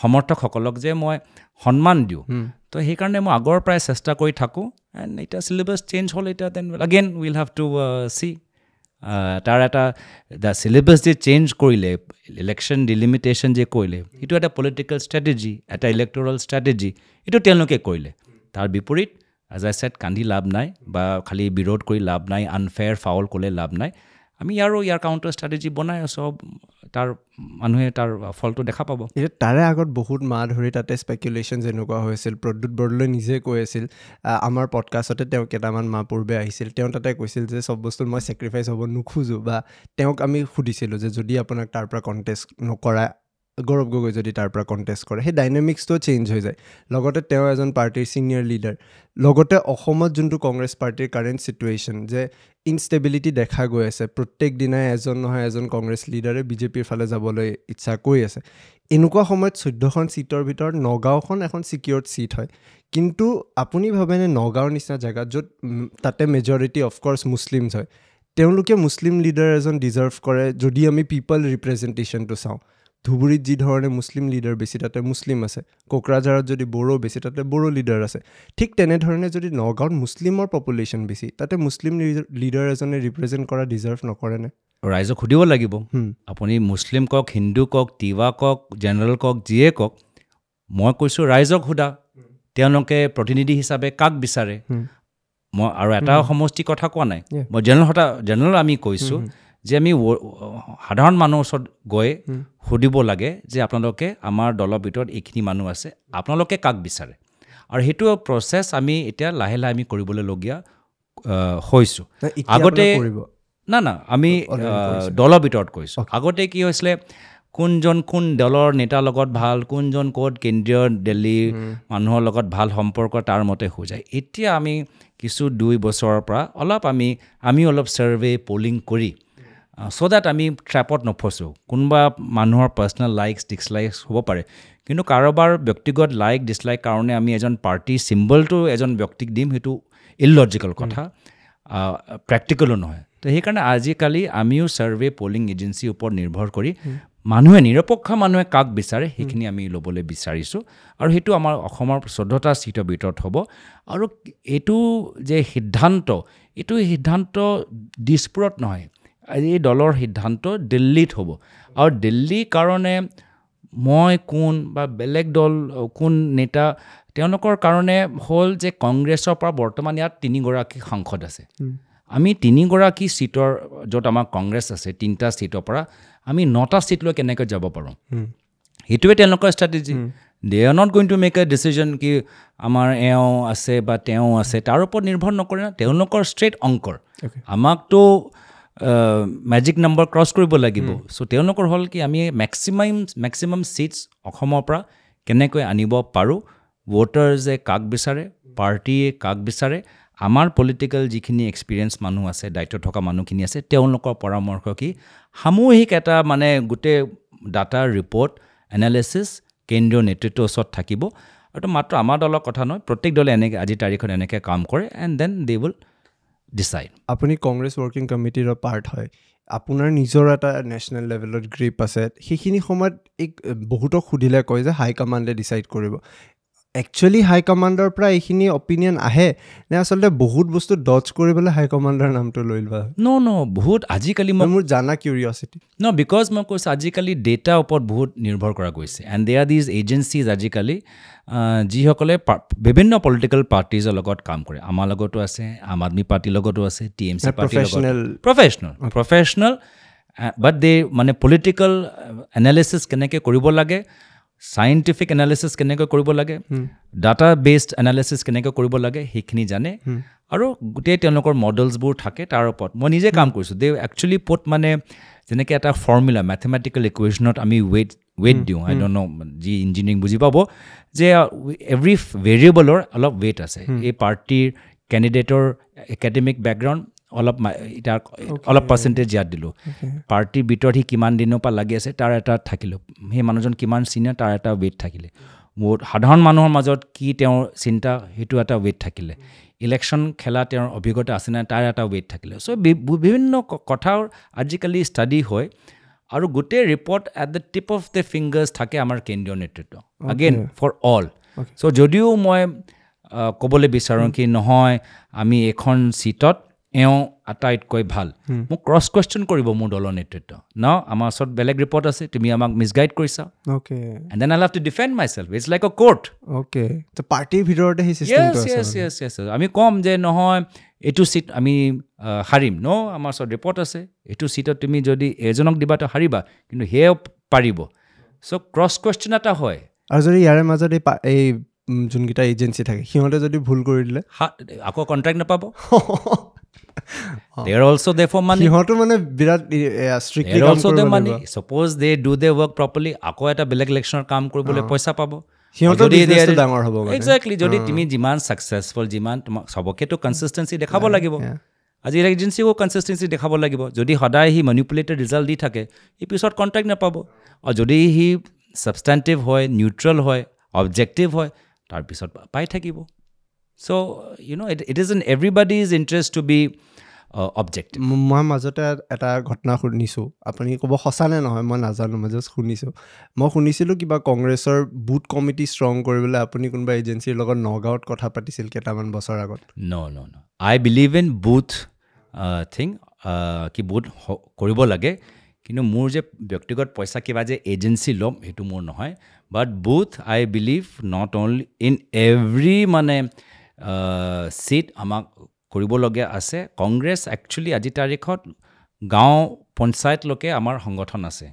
সমৰ্থকসকলক যে মই সন্মান দিওঁ তো সেইকাৰণে মই আগৰ পৰাই চেষ্টা কৰি থাকোঁ এণ্ড এতিয়া চিলেবাছ চেঞ্জ হ'ল এতিয়া then again will have to see তাৰ এটা দ্য চিলেবাছ যে চেঞ্জ কৰিলে ইলেকশ্যন ডিলিমিটেশ্যন যে কৰিলে সেইটো এটা পলিটিকেল ষ্ট্ৰেটেজি এটা ইলেক্টৰেল ষ্ট্ৰেটেজি এইটো তেওঁলোকে কৰিলে তাৰ বিপৰীত এজ আই কান্দি লাভ নাই বা খালী বিৰোধ কৰি লাভ নাই আনফেয়াৰ ফাউল ক'লে লাভ নাই আমি ইয়াৰো ইয়াৰ কাউণ্টাৰ ষ্ট্ৰেটেজি বনাই আছোঁ তাৰ মানুহে তাৰ ফলটো দেখা পাব এতিয়া তাৰে আগত বহুত মা ধৰি তাতে স্পেকুলেশ্যন যেনেকুৱা হৈছিল প্ৰদ্যুৎ বৰদলৈ নিজে কৈ আছিল আমাৰ পডকাষ্টতে তেওঁ কেইটামান মাহ পূৰ্বে আহিছিল তেওঁ তাতে কৈছিল যে চব বস্তু মই চেক্ৰিফাইচ হ'ব নোখোজোঁ বা তেওঁক আমি সুধিছিলোঁ যে যদি আপোনাক তাৰ পৰা কণ্টেক্ট নকৰায় গৌৰৱ গগৈ যদি তাৰ পৰা কণ্টেষ্ট কৰে সেই ডাইনামিক্সটোও চেঞ্জ হৈ যায় লগতে তেওঁ এজন পাৰ্টীৰ ছিনিয়ৰ লিডাৰ লগতে অসমত যোনটো কংগ্ৰেছ পাৰ্টীৰ কাৰেণ্ট ছিটুৱেশ্যন যে ইনষ্টেবিলিটি দেখা গৈ আছে প্ৰত্যেক দিনাই এজন নহয় এজন কংগ্ৰেছ লিডাৰে বিজেপিৰ ফালে যাবলৈ ইচ্ছা কৰি আছে এনেকুৱা সময়ত চৈধ্যখন ছিটৰ ভিতৰত নগাঁওখন এখন ছিকিউৰ্ড ছিট হয় কিন্তু আপুনি ভাবেনে নগাঁৱৰ নিচিনা জেগাত য'ত তাতে মেজৰিটি অফক'ৰ্ছ মুছলিমছ হয় তেওঁলোকে মুছলিম লিডাৰ এজন ডিজাৰ্ভ কৰে যদি আমি পিপল ৰিপ্ৰেজেণ্টেশ্যনটো চাওঁ ধুবুৰীত যিধৰণে মুছলিম লিডাৰ বেছি তাতে মুছলিম আছে কোকৰাঝাৰত যদি বড়ো বেছি তাতে বড়ো লিডাৰ আছে ঠিক তেনেধৰণে যদি নগাঁৱত মুছলিমৰ পপুলেশ্যন বেছি তাতে মুছলিম লিডাৰ এজনে ৰিপ্ৰেজেণ্ট কৰা ডিজাৰ্ভ নকৰেনে ৰাইজক সুধিব লাগিব আপুনি মুছলিম কওক হিন্দু কওক তিৱা কওক জেনেৰেল কওক যিয়ে কওক মই কৈছোঁ ৰাইজক সোধা তেওঁলোকে প্ৰতিনিধি হিচাপে কাক বিচাৰে মই আৰু এটা সমষ্টি কথা কোৱা নাই মই জেনেৰেল হতা জেনেৰেল আমি কৈছোঁ যে আমি সাধাৰণ মানুহৰ ওচৰত গৈ সুধিব লাগে যে আপোনালোকে আমাৰ দলৰ ভিতৰত এইখিনি মানুহ আছে আপোনালোকে কাক বিচাৰে আৰু সেইটো প্ৰচেছ আমি এতিয়া লাহে লাহে আমি কৰিবলৈলগীয়া হৈছোঁ আগতে না না আমি দলৰ ভিতৰত কৈছোঁ আগতে কি হৈছিলে কোনজন কোন দলৰ নেতাৰ লগত ভাল কোনজন ক'ত কেন্দ্ৰীয় দিল্লী মানুহৰ লগত ভাল সম্পৰ্ক তাৰ মতে হৈ যায় এতিয়া আমি কিছু দুই বছৰৰ পৰা অলপ আমি আমি অলপ ছাৰ্ভে পলিং কৰি ছ' দেট আমি ট্ৰেপত নফচোঁ কোনোবা মানুহৰ পাৰ্চনেল লাইকছ ডিছলাইক্স হ'ব পাৰে কিন্তু কাৰোবাৰ ব্যক্তিগত লাইক ডিছলাইক কাৰণে আমি এজন পাৰ্টীৰ চিম্বলটো এজন ব্যক্তিক দিম সেইটো ইলজিকেল কথা প্ৰেক্টিকেলো নহয় তো সেইকাৰণে আজিকালি আমিও ছাৰ্ভে পলিং এজেঞ্চিৰ ওপৰত নিৰ্ভৰ কৰি মানুহে নিৰপেক্ষ মানুহে কাক বিচাৰে সেইখিনি আমি ল'বলৈ বিচাৰিছোঁ আৰু সেইটো আমাৰ অসমৰ চৈধ্যটা চিটৰ ভিতৰত হ'ব আৰু এইটো যে সিদ্ধান্ত এইটো সিদ্ধান্ত দিছপুৰত নহয় এই দলৰ সিদ্ধান্ত দিল্লীত হ'ব আৰু দিল্লীৰ কাৰণে মই কোন বা বেলেগ দল কোন নেতা তেওঁলোকৰ কাৰণে হ'ল যে কংগ্ৰেছৰ পৰা বৰ্তমান ইয়াত তিনিগৰাকী সাংসদ আছে আমি তিনিগৰাকী ছিটৰ য'ত আমাৰ কংগ্ৰেছ আছে তিনিটা ছিটৰ পৰা আমি নটা লৈ কেনেকৈ যাব পাৰোঁ সেইটোৱে তেওঁলোকৰ strategy they are not going to make a decision কি আমাৰ এওঁ আছে বা তেওঁ আছে তাৰ ওপৰত নিৰ্ভৰ নকৰে তেওঁলোকৰ ষ্ট্ৰেট অংকৰ আমাকতো মেজিক নম্বৰ ক্ৰছ কৰিব লাগিব চ' তেওঁলোকৰ হ'ল কি আমি মেক্সিমাম মেক্সিমাম ছিটছ অসমৰ পৰা কেনেকৈ আনিব পাৰোঁ ভোটাৰ্ছে কাক বিচাৰে পাৰ্টীয়ে কাক বিচাৰে আমাৰ পলিটিকেল যিখিনি এক্সপিৰিয়েঞ্চ মানুহ আছে দায়িত্ব থকা মানুহখিনি আছে তেওঁলোকৰ পৰামৰ্শ কি সামূহিক এটা মানে গোটেই ডাটা ৰিপৰ্ট এনালিচিছ কেন্দ্ৰীয় নেতৃত্বৰ ওচৰত থাকিব আৰু মাত্ৰ আমাৰ দলৰ কথা নহয় প্ৰত্যেক দলে এনেকৈ আজিৰ তাৰিখত এনেকৈ কাম কৰে and then they will decide আপুনি কংগ্ৰেছ ৱৰ্কিং কমিটিৰ পাৰ্ট হয় আপোনাৰ নিজৰ এটা নেশ্যনেল লেভেলত গ্ৰীপ আছে সেইখিনি সময়ত এই বহুতক সুধিলে কয় যে হাইকমাণ্ডে ডিচাইড কৰিব একচুৱেলি হাইকমাণ্ডৰ পৰা এইখিনি অপিনিয়ন আহে নে আচলতে বহুত বস্তু ডজ কৰিবলৈ হাইকমাণ্ডৰ নামটো লৈ লোৱা ন ন বহুত আজিকালি মই মোৰ জানা কিউৰিয়াচিটি ন বিকজ মই কৈছোঁ আজিকালি ডেটাৰ ওপৰত বহুত নিৰ্ভৰ কৰা গৈছে and they are these agencies আজিকালি যিসকলে বিভিন্ন পলিটিকেল পাৰ্টিজৰ লগত কাম কৰে আমাৰ লগতো আছে আম আদমী পাৰ্টীৰ লগতো আছে T M C professional professional professional but they মানে পলিটিকেল এনালিচিছ কেনেকৈ কৰিব লাগে চাইণ্টিফিক এনালিচিছ কেনেকৈ কৰিব লাগে ডাটা বেছড এনালিচিছ কেনেকৈ কৰিব লাগে সেইখিনি জানে আৰু গোটেই তেওঁলোকৰ মডেলছবোৰ থাকে তাৰ ওপৰত মই নিজে কাম কৰিছোঁ দে একচুৱেলি পত মানে যেনেকৈ এটা ফৰ্মুলা মেথমেটিকেল ইকুৱেশ্যনত আমি ৱেইট ৱেইট দিওঁ আই ডন ন' যি ইঞ্জিনিয়াৰিং বুজি পাব যে এভৰি ভেৰিয়েবলৰ অলপ ৱেইট আছে এই পাৰ্টিৰ কেণ্ডিডেটৰ একাডেমিক বেকগ্ৰাউণ্ড অলপ এতিয়া অলপ পাৰ্চেণ্টেজ ইয়াত দিলোঁ পাৰ্টীৰ ভিতৰত সি কিমান দিনৰ পৰা লাগি আছে তাৰ এটা থাকিলোঁ সেই মানুহজন কিমান চিনিয়ৰ তাৰ এটা ৱেইট থাকিলে মোৰ সাধাৰণ মানুহৰ মাজত কি তেওঁৰ চিন্তা সেইটো এটা ৱেইট থাকিলে ইলেকশ্যন খেলা তেওঁৰ অভিজ্ঞতা আছে নাই তাৰ এটা ৱেইট থাকিলে চ' বিভিন্ন কথাও আজিকালি ষ্টাডি হয় আৰু গোটেই report at the tip of the fingers থাকে আমাৰ কেন্দ্ৰীয় নেতৃত্ব আগেইন ফৰ অল চ' যদিও মই ক'বলৈ বিচাৰোঁ hmm. কি নহয় আমি এখন ছিটত এওঁ আটাইতকৈ ভাল মোক ক্ৰছ কুৱেশ্যন কৰিব মোৰ দলৰ নেতৃত্ব ন আমাৰ ওচৰত বেলেগ ৰিপৰ্ট আছে তুমি আমাক মিছগাইড কৰিছা আমি ক'ম যে নহয় এইটো চিট আমি হাৰিম ন আমাৰ ওচৰত ৰিপৰ্ট আছে এইটো চিটত তুমি যদি এজনক দিবা তো হাৰিবা কিন্তু সেয়েও পাৰিব চ' ক্ৰছ কুৱেশ্যন এটা হয় আৰু যদি ইয়াৰে মাজত এই যোনকেইটা এজেঞ্চি থাকে সিহঁতে যদি ভুল কৰি দিলে আকৌ কণ্ট্ৰেক্ট নাপাব দেৰ অলছ' দে ফৰ মানি সিহঁতো মানে বিৰাট money suppose they do they work properly আকৌ এটা বেলেগ ইলেকশ্যনৰ কাম কৰিবলৈ পইচা পাব একজেক্টলি যদি তুমি যিমান ছাকচেছফুল যিমান তোমাক চবকেতো কনচিষ্টেঞ্চি দেখাব লাগিব আজি এজেঞ্চিকো কনচিষ্টেঞ্চি দেখাব লাগিব যদি সদায় সি মেনিপুলেটেড ৰিজাল্ট দি থাকে সি পিছত কণ্টেক্ট নাপাব আৰু যদি সি ছাবষ্টেণ্টিভ হয় নিউট্ৰেল হয় অবজেক্টিভ হয় তাৰপিছত পাই থাকিব so' you know' it it is an everybody is interest to be object মই মাজতে এটা ঘটনা শুনিছোঁ আপুনি ক'ব সঁচা নে নহয় মই নাজানো মই জাষ্ট শুনিছোঁ মই শুনিছিলোঁ কিবা কংগ্ৰেছৰ বুট কমিটি ষ্ট্ৰং কৰিবলৈ আপুনি কোনোবা এজেঞ্চিৰ লগত নগাঁৱত কথা পাতিছিল কেইটামান বছৰ আগত no no no I believe in booth thing কি বুথ কৰিব লাগে কিন্তু মোৰ যে ব্যক্তিগত পইচা কিবা যে এজেঞ্চি ল'ম সেইটো মোৰ নহয় but booth I believe not only in every মানে ছিট আমাক কৰিবলগীয়া আছে কংগ্ৰেছ একচুৱেলি আজি তাৰিখত গাঁও পঞ্চায়তলৈকে আমাৰ সংগঠন আছে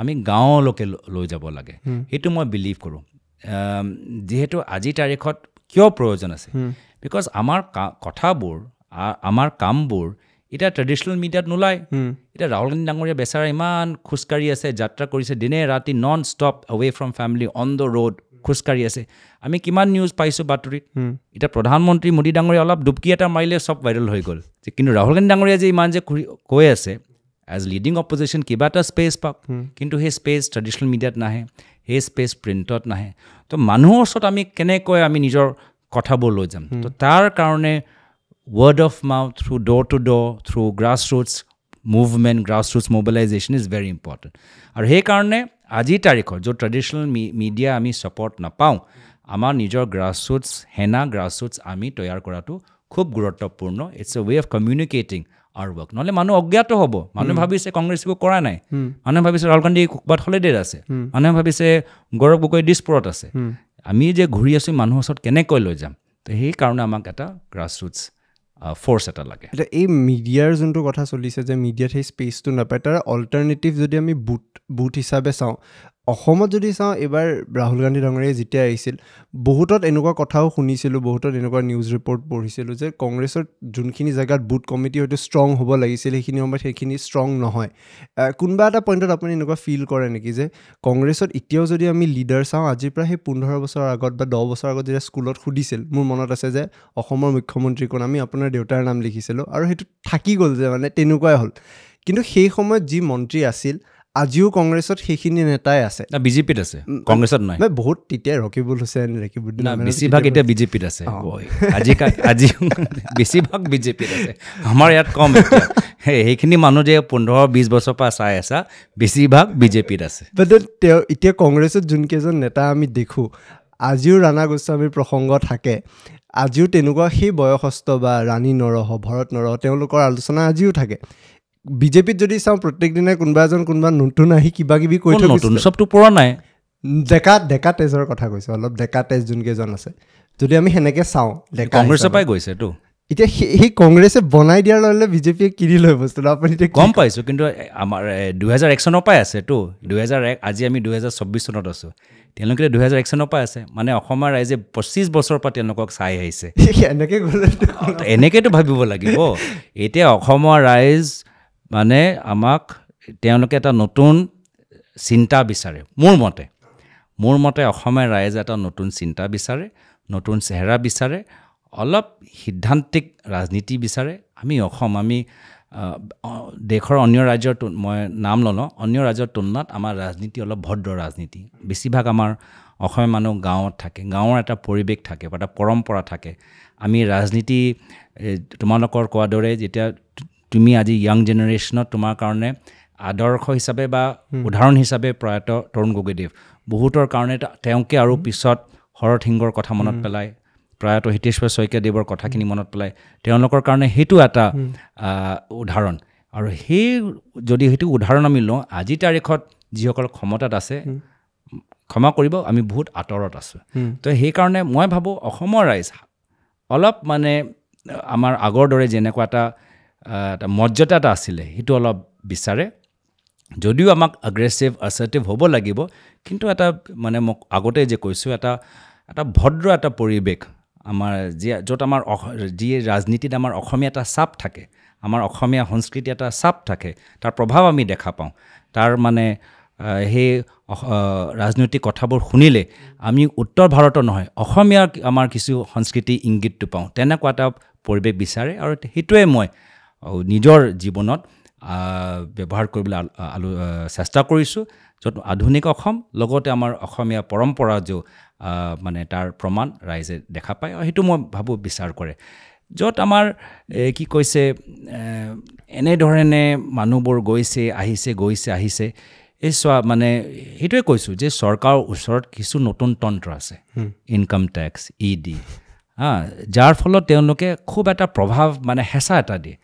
আমি গাঁৱলৈকে লৈ যাব লাগে সেইটো মই বিলিভ কৰোঁ যিহেতু আজি তাৰিখত কিয় প্ৰয়োজন আছে বিকজ আমাৰ কথাবোৰ আমাৰ কামবোৰ এতিয়া ট্ৰেডিশ্যনেল মিডিয়াত নোলায় এতিয়া ৰাহুল গান্ধী ডাঙৰীয়া বেচাৰা ইমান খোজকাঢ়ি আছে যাত্ৰা কৰিছে দিনে ৰাতি non stop away from family on the road খোজকাঢ়ি আছে আমি কিমান নিউজ পাইছোঁ বাতৰিত এতিয়া প্ৰধানমন্ত্ৰী মোদী ডাঙৰীয়া অলপ ডুবকি এটা মাৰিলে চব ভাইৰেল হৈ গ'ল যে কিন্তু ৰাহুল গান্ধী ডাঙৰীয়া যে ইমান যে কৈ আছে এজ লিডিং অপজিশ্যন কিবা এটা স্পেচ পাওক কিন্তু সেই স্পেচ ট্ৰেডিশ্যনেল মিডিয়াত নাহে সেই স্পেচ প্ৰিণ্টত নাহে তো মানুহৰ ওচৰত আমি কেনেকৈ আমি নিজৰ কথাবোৰ লৈ যাম তো তাৰ কাৰণে word of mouth through door to door through grass roots movement grass roots mobilisation is very important আৰু সেইকাৰণে আজিৰ তাৰিখত য'ত ট্ৰেডিশ্যনেল মি মিডিয়া আমি ছাপৰ্ট নাপাওঁ আমাৰ নিজৰ গ্ৰাছৰুটছ সেনা গ্ৰাছৰুটছ আমি তৈয়াৰ কৰাটো খুব গুৰুত্বপূৰ্ণ it's a way of communicating আৰু ৱৰ্ক নহ'লে মানুহ অজ্ঞাত হ'ব মানুহে ভাবিছে কংগ্ৰেছ একো কৰা নাই মানুহে ভাবিছে ৰাহুল গান্ধী ক'ৰবাত হলিডেত আছে মানুহে ভাবিছে গৌৰৱ গগৈ দিছপুৰত আছে আমি যে ঘূৰি আছোঁ মানুহৰ ওচৰত কেনেকৈ লৈ যাম তো সেইকাৰণে আমাক এটা গ্ৰাছৰুটছ ফ'ৰ্চ এটা লাগে এতিয়া এই মিডিয়াৰ যোনটো কথা চলিছে যে মিডিয়াত সেই স্পেচটো নাপায় তাৰ অল্টাৰনেটিভ যদি আমি বুট বুট হিচাপে চাওঁ অসমত যদি চাওঁ এইবাৰ ৰাহুল গান্ধী ডাঙৰীয়াই যেতিয়া আহিছিল বহুতত এনেকুৱা কথাও শুনিছিলোঁ বহুতত এনেকুৱা নিউজ ৰিপৰ্ট পঢ়িছিলোঁ যে কংগ্ৰেছত যোনখিনি জেগাত বুথ কমিটি হয়তো ষ্ট্ৰং হ'ব লাগিছিল সেইখিনি সময়ত সেইখিনি ষ্ট্ৰং নহয় কোনোবা এটা পইণ্টত আপুনি এনেকুৱা ফিল কৰে নেকি যে কংগ্ৰেছত এতিয়াও যদি আমি লিডাৰ চাওঁ আজিৰ পৰা সেই পোন্ধৰ বছৰৰ আগত বা দহ বছৰ আগত যেতিয়া স্কুলত সুধিছিল মোৰ মনত আছে যে অসমৰ মুখ্যমন্ত্ৰী কোন আমি আপোনাৰ দেউতাৰ নাম লিখিছিলোঁ আৰু সেইটো থাকি গ'ল যে মানে তেনেকুৱাই হ'ল কিন্তু সেই সময়ত যি মন্ত্ৰী আছিল আজিও কংগ্ৰেছত সেইখিনি নেতাই আছে বিজেপিত আছে কংগ্ৰেছত নাই বহুত তেতিয়া ৰকিবুল হুছেইন ৰকিবুল বেছিভাগ এতিয়া বিজেপিত আছে আজি বেছিভাগ বিজেপিত আছে আমাৰ ইয়াত কম সেইখিনি মানুহ যে পোন্ধৰ বিছ বছৰৰ পৰা চাই আছা বেছিভাগ বিজেপিত আছে তেওঁ এতিয়া কংগ্ৰেছত যোনকেইজন নেতা আমি দেখোঁ আজিও ৰাণা গোস্বামীৰ প্ৰসংগ থাকে আজিও তেনেকুৱা সেই বয়সস্থ বা ৰাণী নৰহ ভৰত নৰহ তেওঁলোকৰ আলোচনা আজিও থাকে বিজেপিত যদি চাওঁ প্ৰত্যেক দিনাই কোনোবা এজন কোনোবা নতুন আহি কিবা কিবি কৈ থৈ নতুন চবটো পৰা নাই ডেকা ডেকা তেজৰ কথা কৈছোঁ অলপ ডেকা তেজ যোনকেইজন আছে যদি আমি সেনেকৈ চাওঁ কংগ্ৰেছৰ পৰাই গৈছেতো এতিয়া সেই কংগ্ৰেছে বনাই দিয়াৰ লগে লগে বিজেপিয়ে কিনি লয় বস্তুটো আপুনি এতিয়া গম পাইছোঁ কিন্তু আমাৰ দুহেজাৰ এক চনৰ পৰাই আছেতো দুহেজাৰ এক আজি আমি দুহেজাৰ চৌব্বিছ চনত আছোঁ তেওঁলোকে দুহেজাৰ এক চনৰ পৰাই আছে মানে অসমৰ ৰাইজে পঁচিছ বছৰৰ পৰা তেওঁলোকক চাই আহিছে এনেকৈ গ'লে এনেকৈতো ভাবিব লাগিব এতিয়া অসমৰ ৰাইজ মানে আমাক তেওঁলোকে এটা নতুন চিন্তা বিচাৰে মোৰ মতে মোৰ মতে অসমে ৰাইজে এটা নতুন চিন্তা বিচাৰে নতুন চেহেৰা বিচাৰে অলপ সিদ্ধান্তিক ৰাজনীতি বিচাৰে আমি অসম আমি দেশৰ অন্য ৰাজ্যৰ তু মই নাম ল'লো অন্য ৰাজ্যৰ তুলনাত আমাৰ ৰাজনীতি অলপ ভদ্ৰ ৰাজনীতি বেছিভাগ আমাৰ অসমীয়া মানুহ গাঁৱত থাকে গাঁৱৰ এটা পৰিৱেশ থাকে বা এটা পৰম্পৰা থাকে আমি ৰাজনীতি তোমালোকৰ কোৱাৰ দৰে যেতিয়া তুমি আজি য়াং জেনেৰেশ্যনত তোমাৰ কাৰণে আদৰ্শ হিচাপে বা উদাহৰণ হিচাপে প্ৰয়াত তৰুণ গগৈদেৱ বহুতৰ কাৰণে তেওঁকে আৰু পিছত শৰৎ সিংহৰ কথা মনত পেলাই প্ৰয়াত হিতেশ্বৰ শইকীয়াদেৱৰ কথাখিনি মনত পেলায় তেওঁলোকৰ কাৰণে সেইটো এটা উদাহৰণ আৰু সেই যদি সেইটো উদাহৰণ আমি লওঁ আজি তাৰিখত যিসকল ক্ষমতাত আছে ক্ষমা কৰিব আমি বহুত আঁতৰত আছোঁ তো সেইকাৰণে মই ভাবোঁ অসমৰ ৰাইজ অলপ মানে আমাৰ আগৰ দৰে যেনেকুৱা এটা এটা মৰ্যাদা এটা আছিলে সেইটো অলপ বিচাৰে যদিও আমাক আগ্ৰেছিভ আছাৰ্টিভ হ'ব লাগিব কিন্তু এটা মানে মোক আগতে যে কৈছোঁ এটা এটা ভদ্ৰ এটা পৰিৱেশ আমাৰ যি য'ত আমাৰ যি ৰাজনীতিত আমাৰ অসমীয়া এটা চাপ থাকে আমাৰ অসমীয়া সংস্কৃতি এটা চাপ থাকে তাৰ প্ৰভাৱ আমি দেখা পাওঁ তাৰ মানে সেই ৰাজনৈতিক কথাবোৰ শুনিলে আমি উত্তৰ ভাৰতৰ নহয় অসমীয়া আমাৰ কিছু সংস্কৃতি ইংগিতটো পাওঁ তেনেকুৱা এটা পৰিৱেশ বিচাৰে আৰু সেইটোৱে মই নিজৰ জীৱনত ব্যৱহাৰ কৰিবলৈ আলো চেষ্টা কৰিছোঁ য'ত আধুনিক অসম লগতে আমাৰ অসমীয়া পৰম্পৰা যে মানে তাৰ প্ৰমাণ ৰাইজে দেখা পায় সেইটো মই ভাবোঁ বিচাৰ কৰে য'ত আমাৰ কি কৈছে এনেধৰণে মানুহবোৰ গৈছে আহিছে গৈছে আহিছে এই চোৱা মানে সেইটোৱে কৈছোঁ যে চৰকাৰৰ ওচৰত কিছু নতুন তন্ত্ৰ আছে ইনকাম টেক্স ই ডি হা যাৰ ফলত তেওঁলোকে খুব এটা প্ৰভাৱ মানে হেঁচা এটা দিয়ে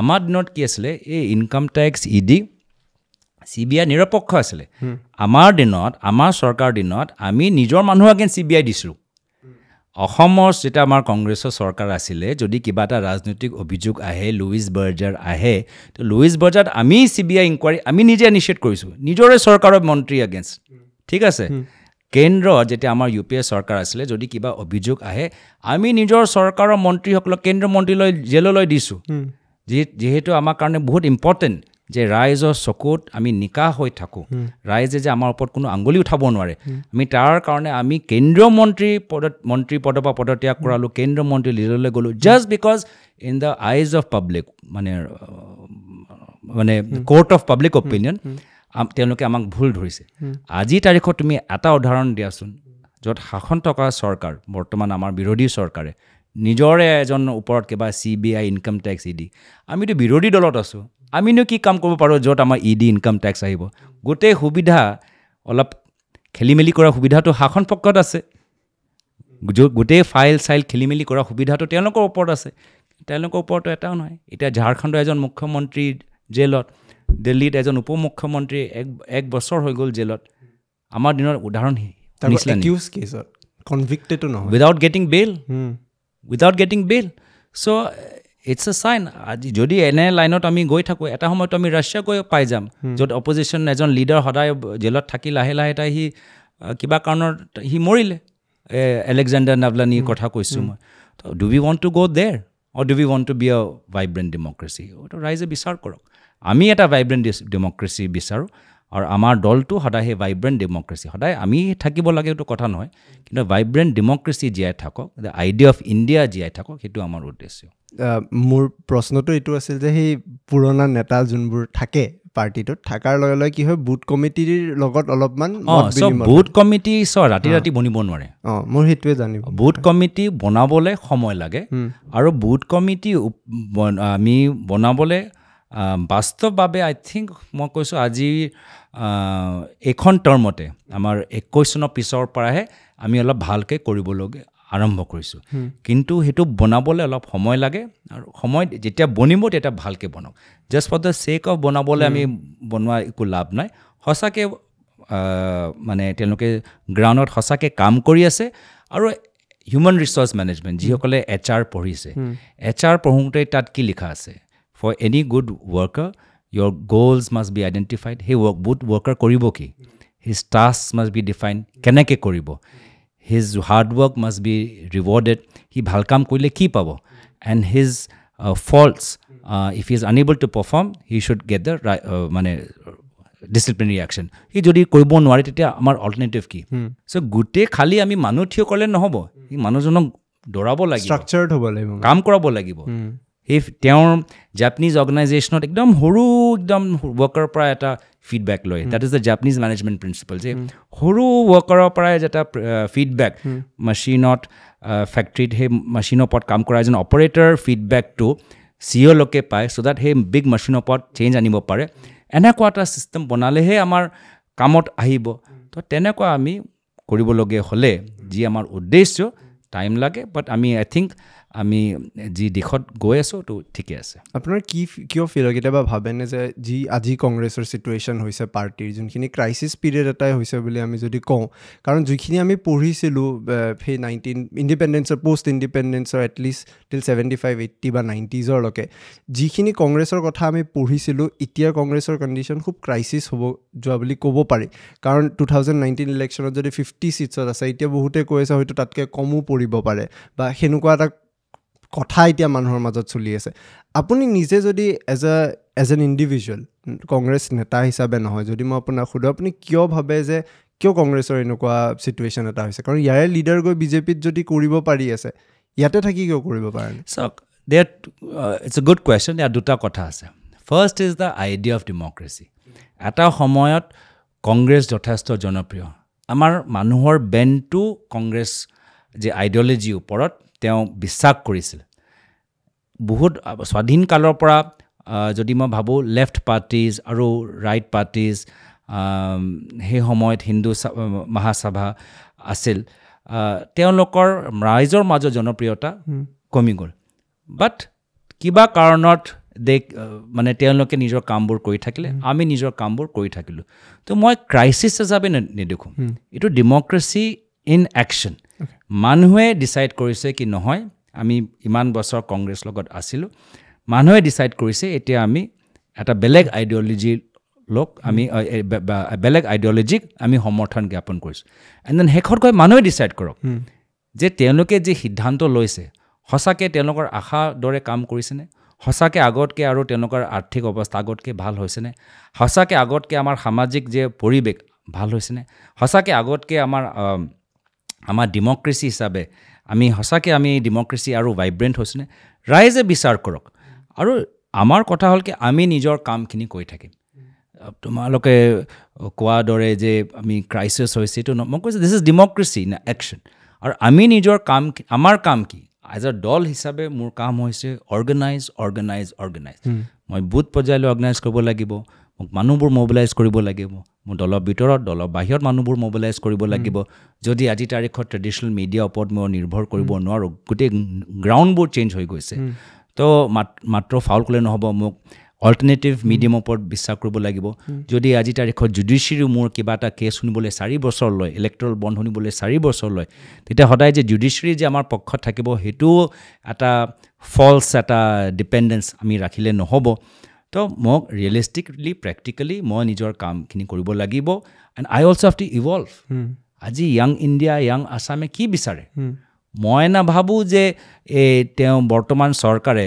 আমাৰ দিনত কি আছিলে এই income tax E D C B I নিৰপেক্ষ আছিলে আমাৰ দিনত আমাৰ চৰকাৰৰ দিনত আমি নিজৰ মানুহ আগেন চি বি আই দিছিলোঁ অসমৰ যেতিয়া আমাৰ কংগ্ৰেছৰ চৰকাৰ আছিলে যদি কিবা এটা ৰাজনৈতিক অভিযোগ আহে লুইজ বৰ্জাৰ আহে তো লুইজ বাৰ্জাৰত আমি চি বি আই ইনকুৱাৰী আমি নিজে ইনিচিয়েট কৰিছোঁ নিজৰে চৰকাৰৰ মন্ত্ৰী এগেইনষ্ট ঠিক আছে কেন্দ্ৰত যেতিয়া আমাৰ ইউ পি এ চৰকাৰ আছিলে যদি কিবা অভিযোগ আহে আমি নিজৰ চৰকাৰৰ মন্ত্ৰীসকলক কেন্দ্ৰীয় মন্ত্ৰীলৈ জেললৈ দিছোঁ যি যিহেতু আমাৰ কাৰণে বহুত ইম্পৰ্টেণ্ট যে ৰাইজৰ চকুত আমি নিকাহ হৈ থাকোঁ ৰাইজে যে আমাৰ ওপৰত কোনো আঙুলি উঠাব নোৱাৰে আমি তাৰ কাৰণে আমি কেন্দ্ৰীয় মন্ত্ৰী পদ মন্ত্ৰী পদৰ পৰা পদত্যাগ কৰালোঁ কেন্দ্ৰীয় মন্ত্ৰী লীললৈ গ'লোঁ just because in the eyes of public মানে মানে ক'ৰ্ট অফ পাব্লিক অপিনিয়ন তেওঁলোকে আমাক ভুল ধৰিছে আজিৰ তাৰিখত তুমি এটা উদাহৰণ দিয়াচোন য'ত শাসন থকা চৰকাৰ বৰ্তমান আমাৰ বিৰোধী চৰকাৰে নিজৰে এজন ওপৰত কিবা C B I income tax E D আমিতো বিৰোধী দলত আছোঁ আমিনো কি কাম কৰিব পাৰোঁ য'ত আমাৰ ই ডি ইনকাম টেক্স আহিব গোটেই সুবিধা অলপ খেলি মেলি কৰা সুবিধাটো শাসন পক্ষত আছে গোটেই ফাইল চাইল খেলি মেলি কৰা সুবিধাটো তেওঁলোকৰ ওপৰত আছে তেওঁলোকৰ ওপৰতো এটাও নহয় এতিয়া ঝাৰখণ্ডৰ এজন মুখ্যমন্ত্ৰী জেলত দিল্লীত এজন উপ মুখ্যমন্ত্ৰী এক এক বছৰ হৈ গ'ল জেলত আমাৰ দিনৰ উদাহৰণ without getting bail without getting bail so' it's a sign আজি যদি এনে লাইনত আমি গৈ থাকোঁ এটা সময়ত আমি ৰাছিয়াকৈ পাই যাম য'ত অপজিশ্যন এজন লিডাৰ সদায় জেলত থাকি লাহে লাহে তাই সি কিবা কাৰণত সি মৰিলে এলেকজেণ্ডাৰ নাভলানীৰ কথা কৈছোঁ মই do we want to go' there or' do we want to be a vibrant democracy ৰাইজে বিচাৰ কৰক আমি এটা ভাইব্ৰেণ্ট ডেমক্ৰেচি বিচাৰোঁ আৰু আমাৰ দলটো সদায় সেই ভাইব্ৰেণ্ট ডেম'ক্ৰেচি সদায় আমি থাকিব লাগে এইটো কথা নহয় কিন্তু ভাইব্ৰেণ্ট ডেম'ক্ৰেচি জীয়াই থাকক আইডিয়া অফ ইণ্ডিয়া জীয়াই থাকক সেইটো আমাৰ উদ্দেশ্য মোৰ প্ৰশ্নটো এইটো আছিল যে সেই পুৰণা নেতা যোনবোৰ থাকে পাৰ্টিটোত থকাৰ লগে লগে কি হয় বুথ কমিটিৰ লগত অলপমান বুথ কমিটি চ' ৰাতি ৰাতি বনিব নোৱাৰে মোৰ সেইটোৱে জানিব বুথ কমিটি বনাবলৈ সময় লাগে আৰু বুথ কমিটি আমি বনাবলৈ বাস্তৱভাৱে আই থিংক মই কৈছোঁ আজি এইখন টৰ্মতে আমাৰ একৈছ চনৰ পিছৰ পৰাহে আমি অলপ ভালকৈ কৰিবলগীয়া আৰম্ভ কৰিছোঁ কিন্তু সেইটো বনাবলৈ অলপ সময় লাগে আৰু সময় যেতিয়া বনিব তেতিয়া ভালকৈ বনাওক just for the sake of বনাবলৈ আমি বনোৱা একো লাভ নাই সঁচাকৈ মানে তেওঁলোকে গ্ৰাউণ্ডত সঁচাকৈ কাম কৰি আছে আৰু হিউমেন ৰিচৰ্চ মেনেজমেণ্ট যিসকলে এইচ আৰ পঢ়িছে এইচ আৰ পঢ়োঁতে তাত কি লিখা আছে for any good worker your goals must be identified সেই ৱৰ্ক গুড ৱৰ্কাৰ কৰিব কি his task must be define কেনেকৈ কৰিব his hard work must be rewarded সি ভাল কাম কৰিলে কি পাব and his faults if is unable to perform he should get the ৰাই মানে ডিচিপ্লিন ৰিয়েকশ্যন সি যদি কৰিব নোৱাৰে তেতিয়া আমাৰ অল্টাৰনেটিভ কি চ' গোটেই খালী আমি মানুহ থিয় কৰিলে নহ'ব সি মানুহজনক দৌৰাব লাগিব কাম কৰাব লাগিব সেই তেওঁৰ জাপানিজ অৰ্গেনাইজেশ্যনত একদম সৰু একদম ৱৰ্কাৰৰ পৰা এটা ফিডবেক লয় that is the Japanese management principle যে সৰু ৱৰ্কাৰৰ পৰাই এটা ফিডবেক মেচিনত ফেক্টৰীত সেই মেচিনৰ ওপৰত কাম কৰা এজন অপাৰেটৰ ফিডবেকটো চি অ'লৈকে পায় চ' ডেট সেই বিগ মেচিনৰ ওপৰত চেঞ্জ আনিব পাৰে এনেকুৱা এটা ছিষ্টেম বনালেহে আমাৰ কামত আহিব তো তেনেকুৱা আমি কৰিবলগীয়া হ'লে যি আমাৰ উদ্দেশ্য টাইম লাগে বাট আমি আই থিংক আমি যি দিশত গৈ আছোঁ তো ঠিকে আছে আপোনাৰ কি কিয় ফিল হয় কেতিয়াবা ভাবেনে যে যি আজি কংগ্ৰেছৰ ছিটুৱেশ্যন হৈছে পাৰ্টিৰ যোনখিনি ক্ৰাইচিছ পিৰিয়ড এটাই হৈছে বুলি আমি যদি কওঁ কাৰণ যিখিনি আমি পঢ়িছিলোঁ সেই নাইণ্টিন ইণ্ডিপেণ্ডেঞ্চৰ পষ্ট ইণ্ডিপেণ্ডেঞ্চৰ at least till seventy five eighty বা নাইণ্টিজৰলৈকে যিখিনি কংগ্ৰেছৰ কথা আমি পঢ়িছিলোঁ এতিয়াৰ কংগ্ৰেছৰ কণ্ডিশ্যন খুব ক্ৰাইচিছ হ'ব যোৱা বুলি ক'ব পাৰি কাৰণ টু থাউজেণ্ড নাইণ্টিন ইলেকশ্যনত যদি ফিফটি ছিটছত আছে এতিয়া বহুতে কৈ আছে হয়তো তাতকৈ কমো পৰিব পাৰে বা সেনেকুৱা এটা কথা এতিয়া মানুহৰ মাজত চলি আছে আপুনি নিজে যদি as a as an individual Congress নেতা হিচাপে নহয় যদি মই আপোনাক সোধোঁ আপুনি কিয় ভাবে যে কিয় কংগ্ৰেছৰ এনেকুৱা চিটুৱেশ্যন এটা হৈছে কাৰণ ইয়াৰে লিডাৰ গৈ বিজেপিত যদি কৰিব পাৰি আছে ইয়াতে থাকি কিয় কৰিব পাৰে চাওক that it's a good question ইয়াত দুটা কথা আছে first is the idea of democracy এটা সময়ত কংগ্ৰেছ যথেষ্ট জনপ্ৰিয় আমাৰ মানুহৰ বেণ্ডটো কংগ্ৰেছ যে আইডিঅলজিৰ ওপৰত তেওঁ বিশ্বাস কৰিছিল বহুত স্বাধীন কালৰ পৰা যদি মই ভাবোঁ লেফ্ট পাৰ্টিজ আৰু ৰাইট পাৰ্টিজ সেই সময়ত হিন্দু মহাসভা আছিল তেওঁলোকৰ ৰাইজৰ মাজৰ জনপ্ৰিয়তা কমি গ'ল বাট কিবা কাৰণত দে মানে তেওঁলোকে নিজৰ কামবোৰ কৰি থাকিলে আমি নিজৰ কামবোৰ কৰি থাকিলোঁ তো মই ক্ৰাইচিছ হিচাপে নেদেখোঁ এইটো ডেম'ক্ৰেচি ইন একশ্যন মানুহে ডিচাইড কৰিছে কি নহয় আমি ইমান বছৰ কংগ্ৰেছ লগত আছিলোঁ মানুহে ডিচাইড কৰিছে এতিয়া আমি এটা বেলেগ আইডিঅ'লজি লোক আমি বেলেগ আইডিঅ'লজিক আমি সমৰ্থন জ্ঞাপন কৰিছোঁ এণ্ড দেন শেষত গৈ মানুহে ডিচাইড কৰক যে তেওঁলোকে যি সিদ্ধান্ত লৈছে সঁচাকৈ তেওঁলোকৰ আশাৰ দৰে কাম কৰিছেনে সঁচাকৈ আগতকৈ আৰু তেওঁলোকৰ আৰ্থিক অৱস্থা আগতকৈ ভাল হৈছেনে সঁচাকৈ আগতকৈ আমাৰ সামাজিক যে পৰিৱেশ ভাল হৈছেনে সঁচাকৈ আগতকৈ আমাৰ আমাৰ ডেম'ক্ৰেচি হিচাপে আমি সঁচাকৈ আমি ডেমক্ৰেচি আৰু ভাইব্ৰেণ্ট হৈছোনে ৰাইজে বিচাৰ কৰক আৰু আমাৰ কথা হ'ল কি আমি নিজৰ কামখিনি কৰি থাকিম তোমালোকে কোৱাৰ দৰে যে আমি ক্ৰাইচিছ হৈছে এইটো মই কৈছোঁ this is democracy in action আৰু আমি নিজৰ কাম আমাৰ কাম কি এজ এ দল হিচাপে মোৰ কাম হৈছে অৰ্গেনাইজ অৰ্গেনাইজ অৰ্গেনাইজ মই বুথ পৰ্যায়লৈ অৰ্গেনাইজ কৰিব লাগিব মোক মানুহবোৰ মবিলাইজ কৰিব লাগিব মোৰ দলৰ ভিতৰত দলৰ বাহিৰত মানুহবোৰ মবিলাইজ কৰিব লাগিব যদি আজি তাৰিখত ট্ৰেডিশ্যনেল মিডিয়াৰ ওপৰত মই নিৰ্ভৰ কৰিব নোৱাৰোঁ গোটেই গ্ৰাউণ্ডবোৰ চেঞ্জ হৈ গৈছে তো মাত মাত্ৰ ফাউল ক'লে নহ'ব মোক অল্টাৰনেটিভ মিডিয়ামৰ ওপৰত বিশ্বাস কৰিব লাগিব যদি আজি তাৰিখত জুডিচিয়াৰীও মোৰ কিবা এটা কেছ শুনিবলৈ চাৰি বছৰ লয় ইলেক্ট্ৰেল বন্ধ শুনিবলৈ চাৰি বছৰ লয় তেতিয়া সদায় যে জুডিচিয়াৰী যে আমাৰ পক্ষত থাকিব সেইটোও এটা ফলছ এটা ডিপেণ্ডেঞ্চ আমি ৰাখিলে নহ'ব তো মোক ৰিয়েলিষ্টিকলি প্ৰেক্টিকেলি মই নিজৰ কামখিনি কৰিব লাগিব and I also have to evolve আজি য়াং ইণ্ডিয়া য়াং আছামে কি বিচাৰে hmm. মই নাভাবোঁ যে এই তেওঁ বৰ্তমান চৰকাৰে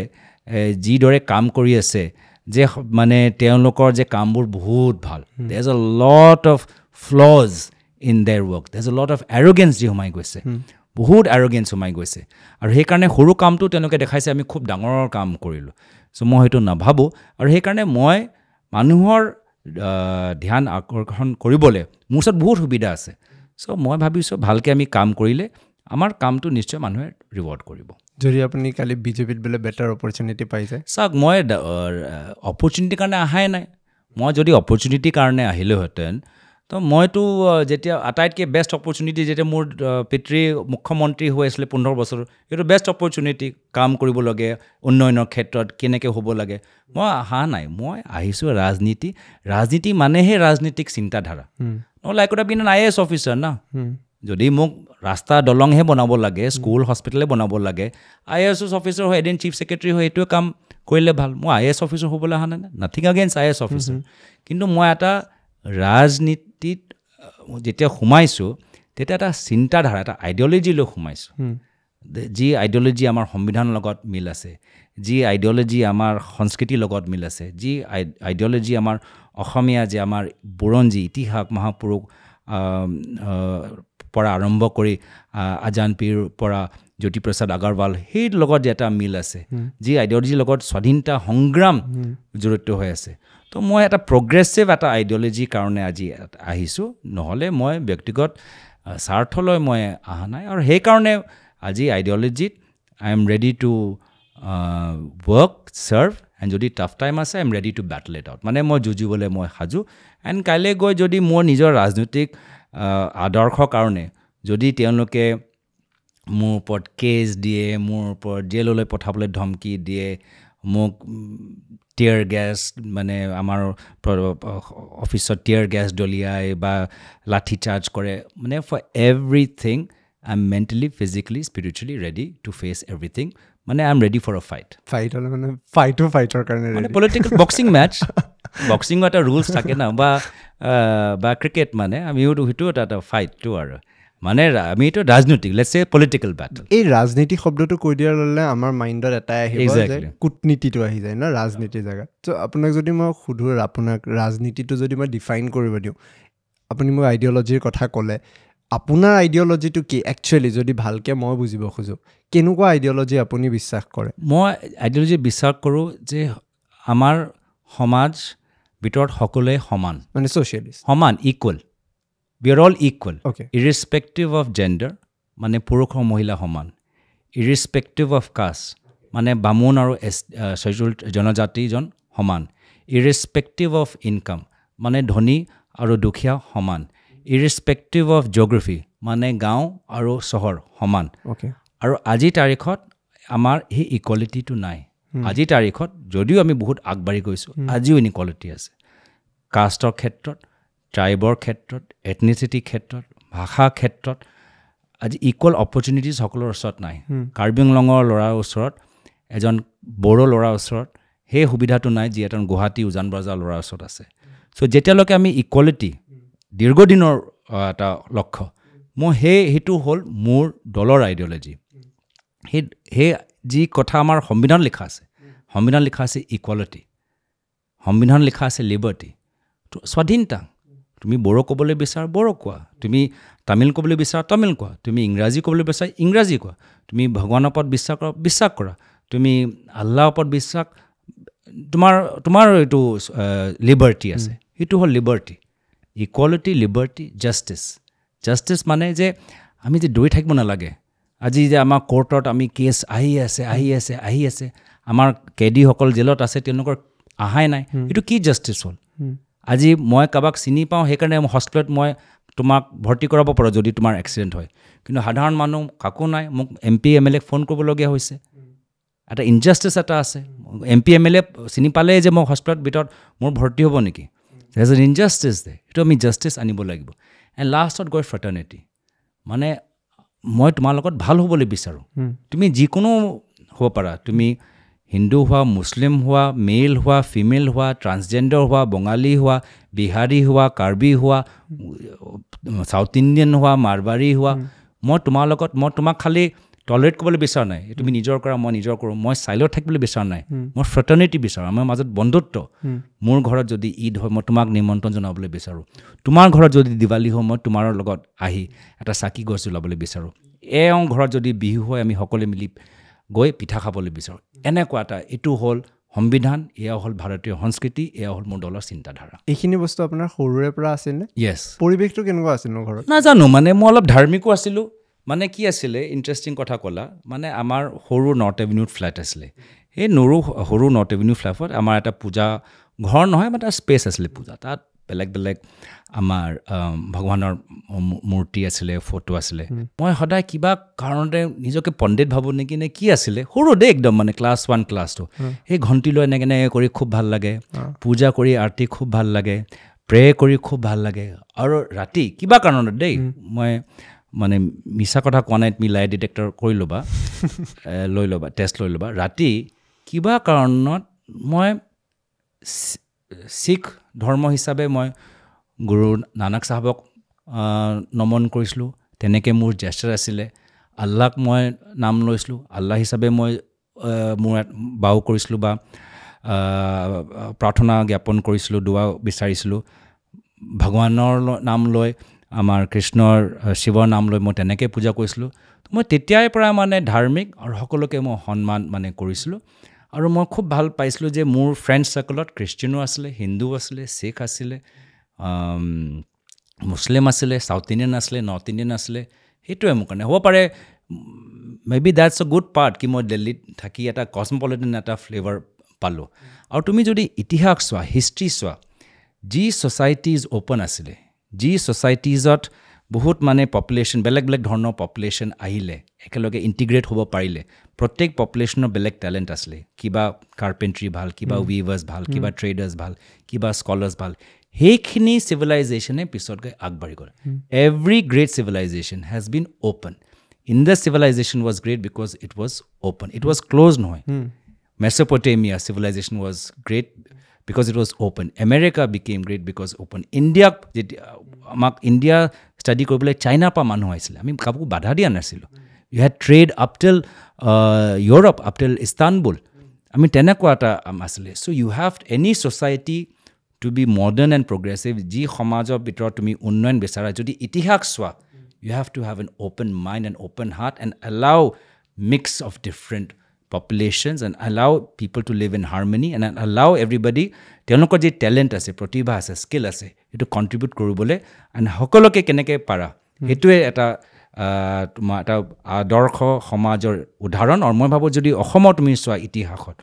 যিদৰে কাম কৰি আছে যে মানে তেওঁলোকৰ যে কামবোৰ বহুত ভাল there's a lot of flaws in their work as a lot of arrogance যি সোমাই গৈছে hmm. বহুত এৰোগেঞ্চ সোমাই গৈছে আৰু সেইকাৰণে সৰু কামটো তেওঁলোকে দেখাইছে আমি খুব ডাঙৰ কাম কৰিলোঁ চ' মই সেইটো নাভাবোঁ আৰু সেইকাৰণে মই মানুহৰ ধ্যান আকৰ্ষণ কৰিবলৈ মোৰ ওচৰত বহুত সুবিধা আছে চ' মই ভাবিছোঁ ভালকৈ আমি কাম কৰিলে আমাৰ কামটো নিশ্চয় মানুহে ৰিৱৰ্ড কৰিব যদি আপুনি কালি বিজেপিত বোলে বেটাৰ অপৰচুনিটি পাই যায় চাওক মই অপৰচুনিটিৰ কাৰণে অহাই নাই মই যদি অপৰচুনিটিৰ কাৰণে আহিলোহেঁতেন তো মইতো যেতিয়া আটাইতকৈ বেষ্ট অপৰচুনিটি যেতিয়া মোৰ পিতৃ মুখ্যমন্ত্ৰী হৈ আছিলে পোন্ধৰ বছৰ সেইটো বেষ্ট অপৰচুনিটি কাম কৰিব লাগে উন্নয়নৰ ক্ষেত্ৰত কেনেকৈ হ'ব লাগে মই অহা নাই মই আহিছোঁ ৰাজনীতি ৰাজনীতি মানেহে ৰাজনীতিক চিন্তাধাৰা নহ'লে একোটা been I A S officer ন যদি মোক ৰাস্তা দলংহে বনাব লাগে স্কুল হস্পিটেলে বনাব লাগে I A S S officer হয় এদিন চিফ ছেক্ৰেটেৰী হয় সেইটোৱে কাম কৰিলে ভাল মই আই এ এছ অফিচাৰ হ'বলৈ অহা নাই nothing against I A S officer কিন্তু মই এটা ৰাজনীতিত যেতিয়া সোমাইছোঁ তেতিয়া এটা চিন্তাধাৰা এটা আইডিঅলজি লৈ সোমাইছোঁ যি আইডিঅলজি আমাৰ সংবিধানৰ লগত মিল আছে যি আইডিঅলজি আমাৰ সংস্কৃতিৰ লগত মিল আছে যি আই আইডিঅলজি আমাৰ অসমীয়া যে আমাৰ বুৰঞ্জী ইতিহাস মহাপুৰুষ পৰা আৰম্ভ কৰি আজান পীৰ পৰা জ্যোতিপ্ৰসাদ আগৰৱাল সেই লগত যে এটা মিল আছে যি আইডিঅলজিৰ লগত স্বাধীনতা সংগ্ৰাম জড়িত হৈ আছে তো মই এটা প্ৰগ্ৰেছিভ এটা আইডিঅ'লজিৰ কাৰণে আজি আহিছোঁ নহ'লে মই ব্যক্তিগত স্বাৰ্থলৈ মই অহা নাই আৰু সেইকাৰণে আজি আইডিঅ'লজিত I am ready to work serve and যদি টাফ টাইম আছে I am ready to battle it out মানে মই যুঁজিবলৈ মই সাজু এণ্ড কাইলৈ গৈ যদি মোৰ নিজৰ ৰাজনৈতিক আদৰ্শ কাৰণে যদি তেওঁলোকে মোৰ ওপৰত কেছ দিয়ে মোৰ ওপৰত জেললৈ পঠাবলৈ ধমকি দিয়ে মোক টিয়াৰ গেছ মানে আমাৰ অফিচত টিয়াৰ গেছ দলিয়াই বা লাঠি চাৰ্জ কৰে মানে for everything I am mentally physically spiritually ready to face everything মানে I am ready for a fight fight হ'লে মানে ফাইটো ফাইটৰ কাৰণে পলিটিকেল বক্সিং মেটচ বক্সিঙৰ এটা ৰুলছ থাকে ন বা বা ক্ৰিকেট মানে আমিওতো সেইটো এটা এটা ফাইটটো আৰু মানে আমি এইটো ৰাজনৈতিক লেটছ এ পলিটিকেল বাট এই ৰাজনীতি শব্দটো কৈ দিয়াৰ ল'লে আমাৰ মাইণ্ডত এটাই আহি যায় কূটনীতিটো আহি যায় ন ৰাজনীতিৰ জেগাত চ' আপোনাক যদি মই সুধো আপোনাক ৰাজনীতিটো যদি মই ডিফাইন কৰিব দিওঁ আপুনি মোক আইডিঅ'লজিৰ কথা ক'লে আপোনাৰ আইডিঅ'লজিটো কি একচুৱেলি যদি ভালকৈ মই বুজিব খোজোঁ কেনেকুৱা আইডিঅ'লজি আপুনি বিশ্বাস কৰে মই আইডিঅ'লজি বিশ্বাস কৰোঁ যে আমাৰ সমাজ ভিতৰত সকলোৱে সমান মানে ছ'চিয়েলিষ্ট সমান equal we are all equal irrespective of gender মানে পুৰুষ আৰু মহিলা সমান ইৰেচপেক্টিভ অফ কাষ্ট মানে বামুণ আৰু এছ জনজাতিজন সমান ইৰেচপেক্টিভ অফ ইনকাম মানে ধনী আৰু দুখীয়া সমান ইৰেচপেক্টিভ অফ জিঅ'গ্ৰাফি মানে গাঁও আৰু চহৰ সমান আৰু আজিৰ তাৰিখত আমাৰ সেই ইকুৱেলিটিটো নাই hmm. আজিৰ তাৰিখত যদিও আমি বহুত আগবাঢ়ি গৈছোঁ hmm. আজিও ইনিকুৱেলিটি আছে কাষ্টৰ ক্ষেত্ৰত ট্ৰাইবৰ ক্ষেত্ৰত এথনিচিটিৰ ক্ষেত্ৰত ভাষাৰ ক্ষেত্ৰত আজি ইকুৱেল অপৰচুনিটিজ সকলোৰে ওচৰত নাই কাৰ্বি লঙৰ ল'ৰাৰ ওচৰত এজন বড়ো ল'ৰাৰ ওচৰত সেই সুবিধাটো নাই যি এজন গুৱাহাটী উজান বজাৰ ল'ৰাৰ ওচৰত আছে চ' যেতিয়ালৈকে আমি ইকুৱেলিটি দীৰ্ঘদিনৰ এটা লক্ষ্য মোৰ সেই সেইটো হ'ল মোৰ দলৰ আইডিঅ'লজি সেই সেই যি কথা আমাৰ সংবিধান লিখা আছে সংবিধান লিখা আছে ইকুৱেলিটি সংবিধান লিখা আছে লিবাৰ্টি ত' স্বাধীনতা তুমি বড়ো ক'বলৈ বিচাৰা বড়ো কোৱা তুমি তামিল ক'বলৈ বিচাৰা তামিল কোৱা তুমি ইংৰাজী ক'বলৈ বিচাৰা ইংৰাজী কোৱা তুমি ভগৱানৰ ওপৰত বিশ্বাস কৰা বিশ্বাস কৰা তুমি আল্লাহৰ ওপৰত বিশ্বাস তোমাৰ তোমাৰ এইটো লিবাৰ্টি আছে সেইটো হ'ল liberty equality liberty justice justice মানে যে আমি যে দৌৰি থাকিব নালাগে আজি যে আমাৰ কোৰ্টত আমি কেছ আহি আছে আহি আছে আহি আছে আমাৰ কেডিসকল জেলত আছে তেওঁলোকৰ অহাই নাই এইটো কি জাষ্টিচ হ'ল আজি মই কাৰোবাক চিনি পাওঁ সেইকাৰণে হস্পিটেলত মই তোমাক ভৰ্তি কৰাব পাৰোঁ যদি তোমাৰ এক্সিডেণ্ট হয় কিন্তু সাধাৰণ মানুহ কাকো নাই মোক এম পি এম এল এক ফোন কৰিবলগীয়া হৈছে এটা ইনজাষ্টিছ এটা আছে M P M L A চিনি পালেই যে মই হস্পিটেলত ভিতৰত মোৰ ভৰ্তি হ'ব নেকি এজ এন ইনজাষ্টিছ দে সেইটো আমি জাষ্টিছ আনিব লাগিব এণ্ড লাষ্টত গৈ ফ্ৰেটাৰনিটি মানে মই তোমাৰ লগত ভাল হ'বলৈ বিচাৰোঁ তুমি যিকোনো হ'ব পাৰা তুমি হিন্দু হোৱা মুছলিম হোৱা মেল হোৱা ফিমেল হোৱা ট্ৰান্সজেণ্ডাৰ হোৱা বঙালী হোৱা বিহাৰী হোৱা কাৰ্বি হোৱা চাউথ ইণ্ডিয়ান হোৱা মাৰবাৰী হোৱা মই তোমাৰ লগত মই তোমাক খালী টলেৰেট কৰিবলৈ বিচৰা নাই তুমি নিজৰ কৰা মই নিজৰ কৰোঁ মই চাইলত থাকিবলৈ বিচৰা নাই মই ফ্ৰেটাৰ্নিটি বিচাৰোঁ আমাৰ মাজত বন্ধুত্ব মোৰ ঘৰত যদি ঈদ হয় মই তোমাক নিমন্ত্ৰণ জনাবলৈ বিচাৰোঁ তোমাৰ ঘৰত যদি দিৱালী হয় মই তোমাৰ লগত আহি এটা চাকি গছ জ্বলাবলৈ বিচাৰোঁ এওঁ ঘৰত যদি বিহু হয় আমি সকলোৱে মিলি গৈ পিঠা খাবলৈ বিচাৰোঁ এনেকুৱা এটা এইটো হ'ল সংবিধান এয়া হ'ল ভাৰতীয় সংস্কৃতি এয়া হ'ল মোৰ দলৰ চিন্তাধাৰা এইখিনি বস্তু আপোনাৰ সৰুৰে পৰা আছিলে য়েছ পৰিৱেশটো কেনেকুৱা আছিল মোৰ ঘৰত নাজানো মানে মই অলপ ধাৰ্মিকো আছিলোঁ মানে কি আছিলে ইণ্টাৰেষ্টিং কথা ক'লা মানে আমাৰ সৰু নৰ্থ এভিনিউত ফ্লেট আছিলে সেই নৰু সৰু নৰ্থ এভিনিউ ফ্লেটত আমাৰ এটা পূজা ঘৰ নহয় মানে এটা স্পেচ আছিলে পূজা তাত বেলেগ বেলেগ আমাৰ ভগৱানৰ মূৰ্তি আছিলে ফটো আছিলে মই সদায় কিবা কাৰণতে নিজকে পণ্ডিত ভাবোঁ নেকি নে কি আছিলে সৰু দেই একদম মানে ক্লাছ ওৱান ক্লাছটো সেই ঘণ্টি লৈ এনেকৈ এনেকৈ কৰি খুব ভাল লাগে পূজা কৰি আৰতি খুব ভাল লাগে প্ৰে কৰি খুব ভাল লাগে আৰু ৰাতি কিবা কাৰণত দেই মই মানে মিছা কথা কোৱা নাই তুমি লাই ডিটেক্টৰ কৰি ল'বা লৈ ল'বা টেষ্ট লৈ ল'বা ৰাতি কিবা কাৰণত মই শিখ ধৰ্ম হিচাপে মই গুৰু নানক চাহাবক নমন কৰিছিলোঁ তেনেকৈ মোৰ জ্যেষ্ঠ আছিলে আল্লাহক মই নাম লৈছিলোঁ আল্লাহ হিচাপে মই মোৰ বাও কৰিছিলোঁ বা প্ৰাৰ্থনা জ্ঞাপন কৰিছিলোঁ দুৱা বিচাৰিছিলোঁ ভগৱানৰ নাম লৈ আমাৰ কৃষ্ণৰ শিৱৰ নাম লৈ মই তেনেকৈ পূজা কৰিছিলোঁ মই তেতিয়াৰ পৰা মানে ধাৰ্মিক আৰু সকলোকে মই সন্মান মানে কৰিছিলোঁ আৰু মই খুব ভাল পাইছিলোঁ যে মোৰ ফ্ৰেণ্ড চাৰ্কলত খ্ৰীষ্টিয়ানো আছিলে হিন্দুও আছিলে শিখ আছিলে মুছলিম আছিলে ছাউথ ইণ্ডিয়ান আছিলে নৰ্থ ইণ্ডিয়ান আছিলে সেইটোৱে মোৰ কাৰণে হ'ব পাৰে may be that's a good part কি মই দিল্লীত থাকি এটা কচমপলিটেন এটা ফ্লেভাৰ পালোঁ আৰু তুমি যদি ইতিহাস চোৱা হিষ্ট্ৰী চোৱা যি ছ'চাইটিজ অ'পেন আছিলে যি ছ'চাইটিজত বহুত মানে পপুলেশ্যন বেলেগ বেলেগ ধৰণৰ পপুলেশ্যন আহিলে একেলগে ইণ্টিগ্ৰেট হ'ব পাৰিলে প্ৰত্যেক পপুলেশ্যনৰ বেলেগ টেলেণ্ট আছিলে কিবা কাৰ্পেণ্ট্ৰি ভাল কিবা উইভাৰ্ছ ভাল কিবা ট্ৰেডাৰ্ছ ভাল কিবা স্কলাৰ্ছ ভাল সেইখিনি চিভিলাইজেশ্যনে গৈ আগবাঢ়ি গ'ল every great civilisation has been open India civilisation was great because it was open it was close নহয় Mesopotamia civilisation was great because it was open America became great because open ইণ্ডিয়াক যেতিয়া আমাক India study কৰিবলৈ চাইনাৰ পৰা মানুহ আহিছিলে আমি কাকো বাধা দিয়া নাছিলোঁ you had trade up till Europe up till Istanbul আমি তেনেকুৱা এটা আছিলে so' you have any society to be modern and progressive যি সমাজৰ ভিতৰত তুমি উন্নয়ন বিচাৰা যদি ইতিহাস চোৱা you have to have an open mind and open heart and allow mix of different populations and allow people to live in harmony and and allow everybody তেওঁলোকৰ যি টেলেণ্ট আছে প্ৰতিভা আছে স্কিল আছে সেইটো কণ্ট্ৰিবিউট কৰিবলৈ এণ্ড সকলোকে কেনেকৈ পাৰা সেইটোৱে এটা তোমাৰ এটা আদৰ্শ সমাজৰ উদাহৰণ আৰু মই ভাবোঁ যদি অসমৰ তুমি চোৱা ইতিহাসত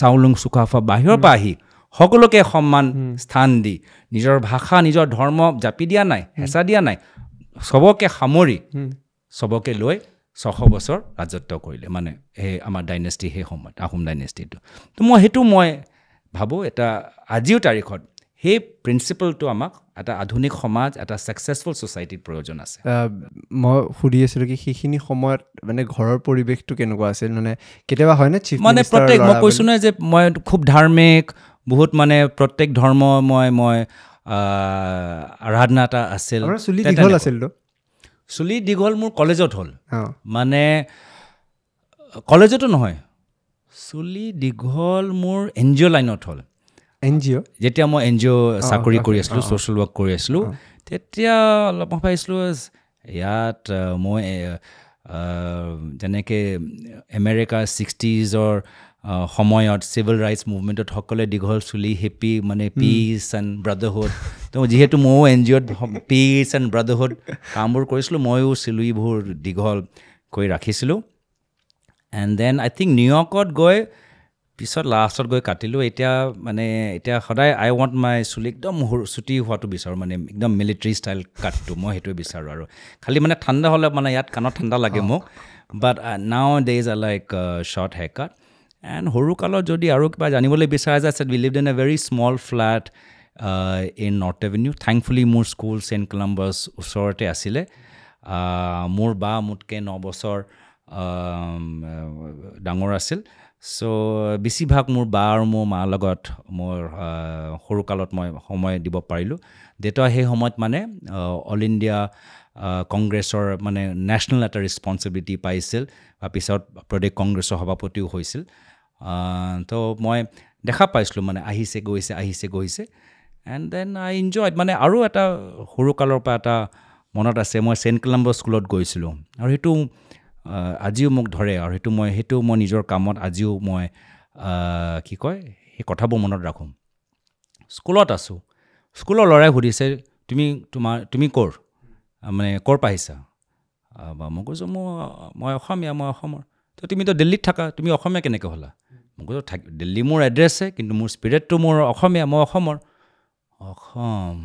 চাউলুং চুকাফা বাহিৰৰ পৰা আহি সকলোকে সন্মান স্থান দি নিজৰ ভাষা নিজৰ ধৰ্ম জাপি দিয়া নাই হেঁচা দিয়া নাই চবকে সামৰি চবকে লৈ ছশ বছৰ ৰাজত্ব কৰিলে মানে সেই আমাৰ ডাইনেষ্টি সেই সময়ত আহোম ডাইনেষ্টিটো তো মই সেইটো মই ভাবোঁ এটা আজিও তাৰিখত সেই প্ৰিন্সিপলটো আমাক এটা আধুনিক সমাজ এটা ছাকচেছফুল ছ'চাইটিত প্ৰয়োজন আছে মই সুধি আছিলোঁ কি সেইখিনি সময়ত মানে ঘৰৰ পৰিৱেশটো কেনেকুৱা আছিল মানে কেতিয়াবা হয়নে মানে প্ৰত্যেক মই কৈছোঁ নহয় যে মই খুব ধাৰ্মিক বহুত মানে প্ৰত্যেক ধৰ্ম মই মই আৰাধনা এটা আছিল চুলি দীঘল আছিল চুলি দীঘল মোৰ কলেজত হ'ল মানে কলেজতো নহয় চুলি দীঘল মোৰ এন জি অ' লাইনত হ'ল এন জি অ' যেতিয়া মই এন জি অ' চাকৰি কৰি আছিলোঁ ছ'চিয়েল ৱৰ্ক কৰি আছিলোঁ তেতিয়া অলপ মই ভাবিছিলোঁ ইয়াত মই যেনেকৈ আমেৰিকা ছিক্সটিজৰ সময়ত চিভিল ৰাইটছ মুভমেণ্টত সকলোৱে দীঘল চুলি হেপি মানে পিচ এণ্ড ব্ৰাদাৰহুড তো যিহেতু ময়ো এন জি অ'ত পিচ এণ্ড ব্ৰাদাৰহুড কামবোৰ কৰিছিলোঁ ময়ো চুলিবোৰ দীঘল কৰি ৰাখিছিলোঁ এণ্ড দেন আই থিংক নিউয়ৰ্কত গৈ পিছত লাষ্টত গৈ কাটিলোঁ এতিয়া মানে এতিয়া সদায় আই ৱান্ট মাই চুলি একদম চুটি হোৱাটো বিচাৰোঁ মানে একদম মিলিটেৰী ষ্টাইল কাটটো মই সেইটোৱে বিচাৰোঁ আৰু খালী মানে ঠাণ্ডা হ'লে মানে ইয়াত কাণত ঠাণ্ডা লাগে মোক but now there is a like short haircut and সৰুকালত যদি আৰু কিবা জানিবলৈ বিচৰা যায় set believe in a very small flat in North Avenue thankfully মোৰ স্কুল ছেণ্ট কলম্বাছ ওচৰতে আছিলে মোৰ বা মোতকৈ ন বছৰ ডাঙৰ আছিল চ' বেছিভাগ মোৰ বা আৰু মোৰ মাৰ লগত মোৰ সৰুকালত মই সময় দিব পাৰিলোঁ দেউতা সেই সময়ত মানে অল ইণ্ডিয়া কংগ্ৰেছৰ মানে নেশ্যনেল এটা ৰেচপনচিবিলিটি পাইছিল বা পিছত প্ৰদেশ কংগ্ৰেছৰ সভাপতিও হৈছিল তো মই দেখা পাইছিলোঁ মানে আহিছে গৈছে আহিছে গৈছে এণ্ড দেন আই এনজয়ড মানে আৰু এটা সৰুকালৰ পৰা এটা মনত আছে মই ছেণ্ট কলম্বাছ স্কুলত গৈছিলোঁ আৰু সেইটো আজিও মোক ধৰে আৰু সেইটো মই সেইটো মই নিজৰ কামত আজিও মই কি কয় সেই কথাবোৰ মনত ৰাখোঁ স্কুলত আছোঁ স্কুলৰ ল'ৰাই সুধিছে তুমি তোমাৰ তুমি ক'ৰ মানে ক'ৰ পৰা আহিছা বা মই কৈছোঁ মোৰ মই অসমীয়া মই অসমৰ তো তুমিতো দিল্লীত থাকা তুমি অসমীয়া কেনেকৈ হ'লা মই কৈছোঁ থাক দিল্লী মোৰ এড্ৰেছহে কিন্তু মোৰ স্পিৰিটটো মোৰ অসমীয়া মই অসমৰ অসম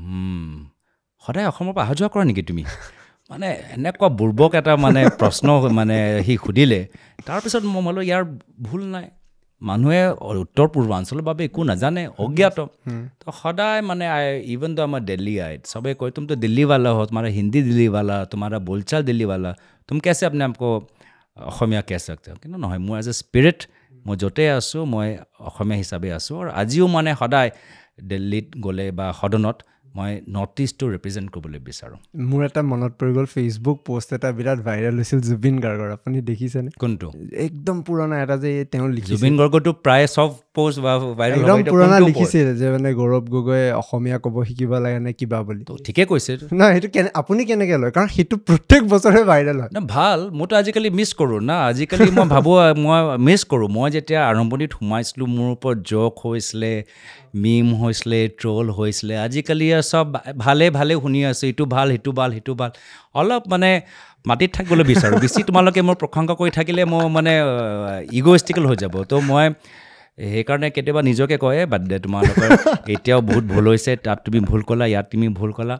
সদায় অসমৰ পৰা অহা যোৱা কৰা নেকি তুমি মানে এনেকুৱা বুৰ্বক এটা মানে প্ৰশ্ন মানে সি সুধিলে তাৰপিছত মই ভাবিলোঁ ইয়াৰ ভুল নাই মানুহে উত্তৰ পূৰ্বাঞ্চলৰ বাবে একো নাজানে অজ্ঞাত তো সদায় মানে ইভেন দ' আমাৰ দিল্লী আই চবেই কয় তুমিতো দিল্লীৱালা হ তোমাৰ হিন্দী দিল্লীৱালা তোমাৰ বোলচাল দিল্লীৱালা তুমি কেছে আপুনি আকৌ অসমীয়া কেছ হওক তেওঁ কিন্তু নহয় মোৰ এজ এ স্পিৰিট মই য'তে আছোঁ মই অসমীয়া হিচাপে আছোঁ আৰু আজিও মানে সদায় দিল্লীত গ'লে বা সদনত মই নৰ্থ ইষ্টটো ৰিপ্ৰেজেণ্ট কৰিবলৈ বিচাৰোঁ মোৰ এটা মনত পৰি গ'ল ফেচবুক পষ্ট এটা বিৰাট ভাইৰেল হৈছিল জুবিন গাৰ্গৰ আপুনি দেখিছেনে কোনটো একদম পুৰণা এটা যে তেওঁ জুবিন গাৰ্গটো প্ৰায় চব ঠিকে কৈছে ভাল মইতো আজিকালি মিছ কৰোঁ না আজিকালি মই ভাবোঁ মই মিছ কৰোঁ মই যেতিয়া আৰম্ভণিত সোমাইছিলোঁ মোৰ ওপৰত জক হৈছিলে মিম হৈছিলে ট্ৰল হৈছিলে আজিকালি চব ভালে ভালে শুনি আছোঁ ইটো ভাল সিটো ভাল সিটো ভাল অলপ মানে মাটিত থাকিবলৈ বিচাৰোঁ বেছি তোমালোকে মোৰ প্ৰশংসা কৰি থাকিলে মোৰ মানে ইগ'ষ্টিকেল হৈ যাব ত' মই সেইকাৰণে কেতিয়াবা নিজকে কয় বাদ দে তোমালোকৰ এতিয়াও বহুত ভুল হৈছে তাত তুমি ভুল ক'লা ইয়াত তুমি ভুল ক'লা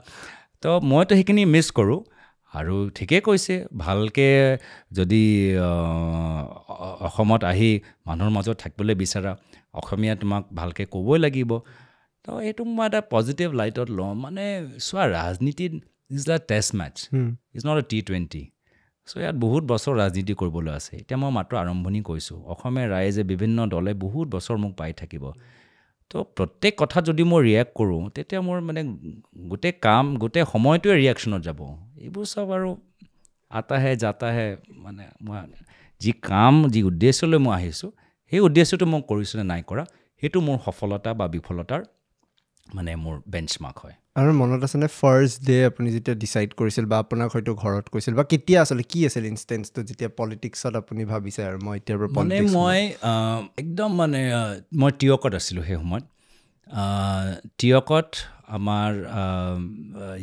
তো মইতো সেইখিনি মিছ কৰোঁ আৰু ঠিকেই কৈছে ভালকৈ যদি অসমত আহি মানুহৰ মাজত থাকিবলৈ বিচাৰা অসমীয়া তোমাক ভালকৈ ক'বই লাগিব তো এইটো মই এটা পজিটিভ লাইটত লওঁ মানে চোৱা ৰাজনীতিত is the test matches is not a T twenty so' ইয়াত বহুত বছৰ ৰাজনীতি কৰিবলৈ আছে এতিয়া মই মাত্ৰ আৰম্ভণি কৈছোঁ অসমীয়া ৰাইজে বিভিন্ন দলে বহুত বছৰ মোক পাই থাকিব তো প্ৰত্যেক কথাত যদি মই ৰিয়েক্ট কৰোঁ তেতিয়া মোৰ মানে গোটেই কাম গোটেই সময়টোৱে ৰিয়েকশ্যনত যাব এইবোৰ চব আৰু আটাহে যাতাহে মানে মই যি কাম যি উদ্দেশ্যলৈ মই আহিছোঁ সেই উদ্দেশ্যটো মই কৰিছোঁ নে নাই কৰা সেইটো মোৰ সফলতা বা বিফলতাৰ মানে মোৰ বেঞ্চমাৰ্ক হয় আৰু মনত আছেনে ফাৰ্ষ্ট ডে' আপুনি যেতিয়া ডিচাইড কৰিছিল বা আপোনাক হয়তো ঘৰত কৈছিল বা কেতিয়া আচলতে কি আছিল ইনষ্টেঞ্চটো যেতিয়া পলিটিক্সত আপুনি ভাবিছে আৰু মই এতিয়াৰ পৰা মানে মই একদম মানে মই টিয়কত আছিলোঁ সেই সময়ত টিয়কত আমাৰ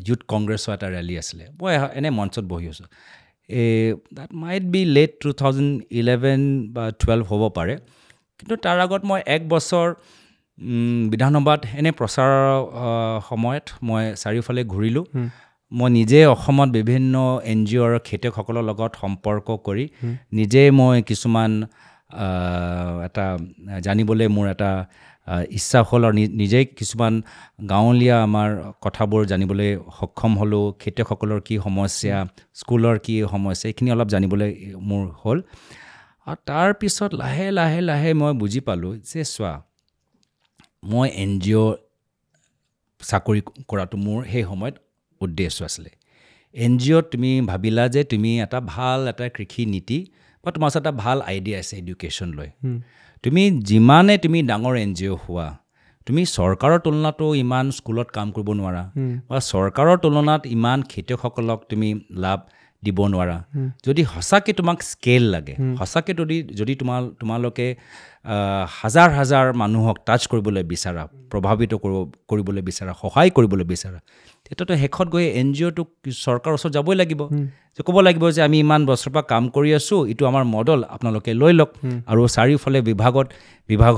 ইউথ কংগ্ৰেছৰ এটা ৰেলী আছিলে মই এনে মঞ্চত বহি আছোঁ এই that might be late two thousand eleven বা টুৱেল্ভ হ'ব পাৰে কিন্তু তাৰ আগত মই এক বছৰ বিধানসভাত এনে প্ৰচাৰৰ সময়ত মই চাৰিওফালে ঘূৰিলোঁ মই নিজে অসমত বিভিন্ন এন জি অ'ৰ খেতিয়কসকলৰ লগত সম্পৰ্ক কৰি নিজে মই কিছুমান এটা জানিবলৈ মোৰ এটা ইচ্ছা হ'ল আৰু নিজেই কিছুমান গাঁৱলীয়া আমাৰ কথাবোৰ জানিবলৈ সক্ষম হ'লোঁ খেতিয়কসকলৰ কি সমস্যা স্কুলৰ কি সমস্যা এইখিনি অলপ জানিবলৈ মোৰ হ'ল আৰু তাৰপিছত লাহে লাহে লাহে মই বুজি পালোঁ যে চোৱা মই এন জি অ' চাকৰি কৰাটো মোৰ সেই সময়ত উদ্দেশ্য আছিলে এন জি অ'ত তুমি ভাবিলা যে তুমি এটা ভাল এটা কৃষি নীতি বা তোমাৰ ওচৰত এটা ভাল আইডিয়া আছে এডুকেশ্যন লৈ তুমি যিমানে তুমি ডাঙৰ এন জি অ' হোৱা তুমি চৰকাৰৰ তুলনাতো ইমান স্কুলত কাম কৰিব নোৱাৰা বা চৰকাৰৰ তুলনাত ইমান খেতিয়কসকলক তুমি লাভ দিব নোৱাৰা যদি সঁচাকৈ তোমাক স্কেল লাগে সঁচাকৈ তুমি যদি তোমাৰ তোমালোকে হাজাৰ হাজাৰ মানুহক টাচ কৰিবলৈ বিচাৰা প্ৰভাৱিত কৰিব কৰিবলৈ বিচাৰা সহায় কৰিবলৈ বিচাৰা তেতিয়াতো শেষত গৈ এন জি অ'টোক চৰকাৰৰ ওচৰত যাবই লাগিব যে ক'ব লাগিব যে আমি ইমান বছৰৰ পৰা কাম কৰি আছোঁ ইটো আমাৰ মডেল আপোনালোকে লৈ লওক আৰু চাৰিওফালে বিভাগত বিভাগ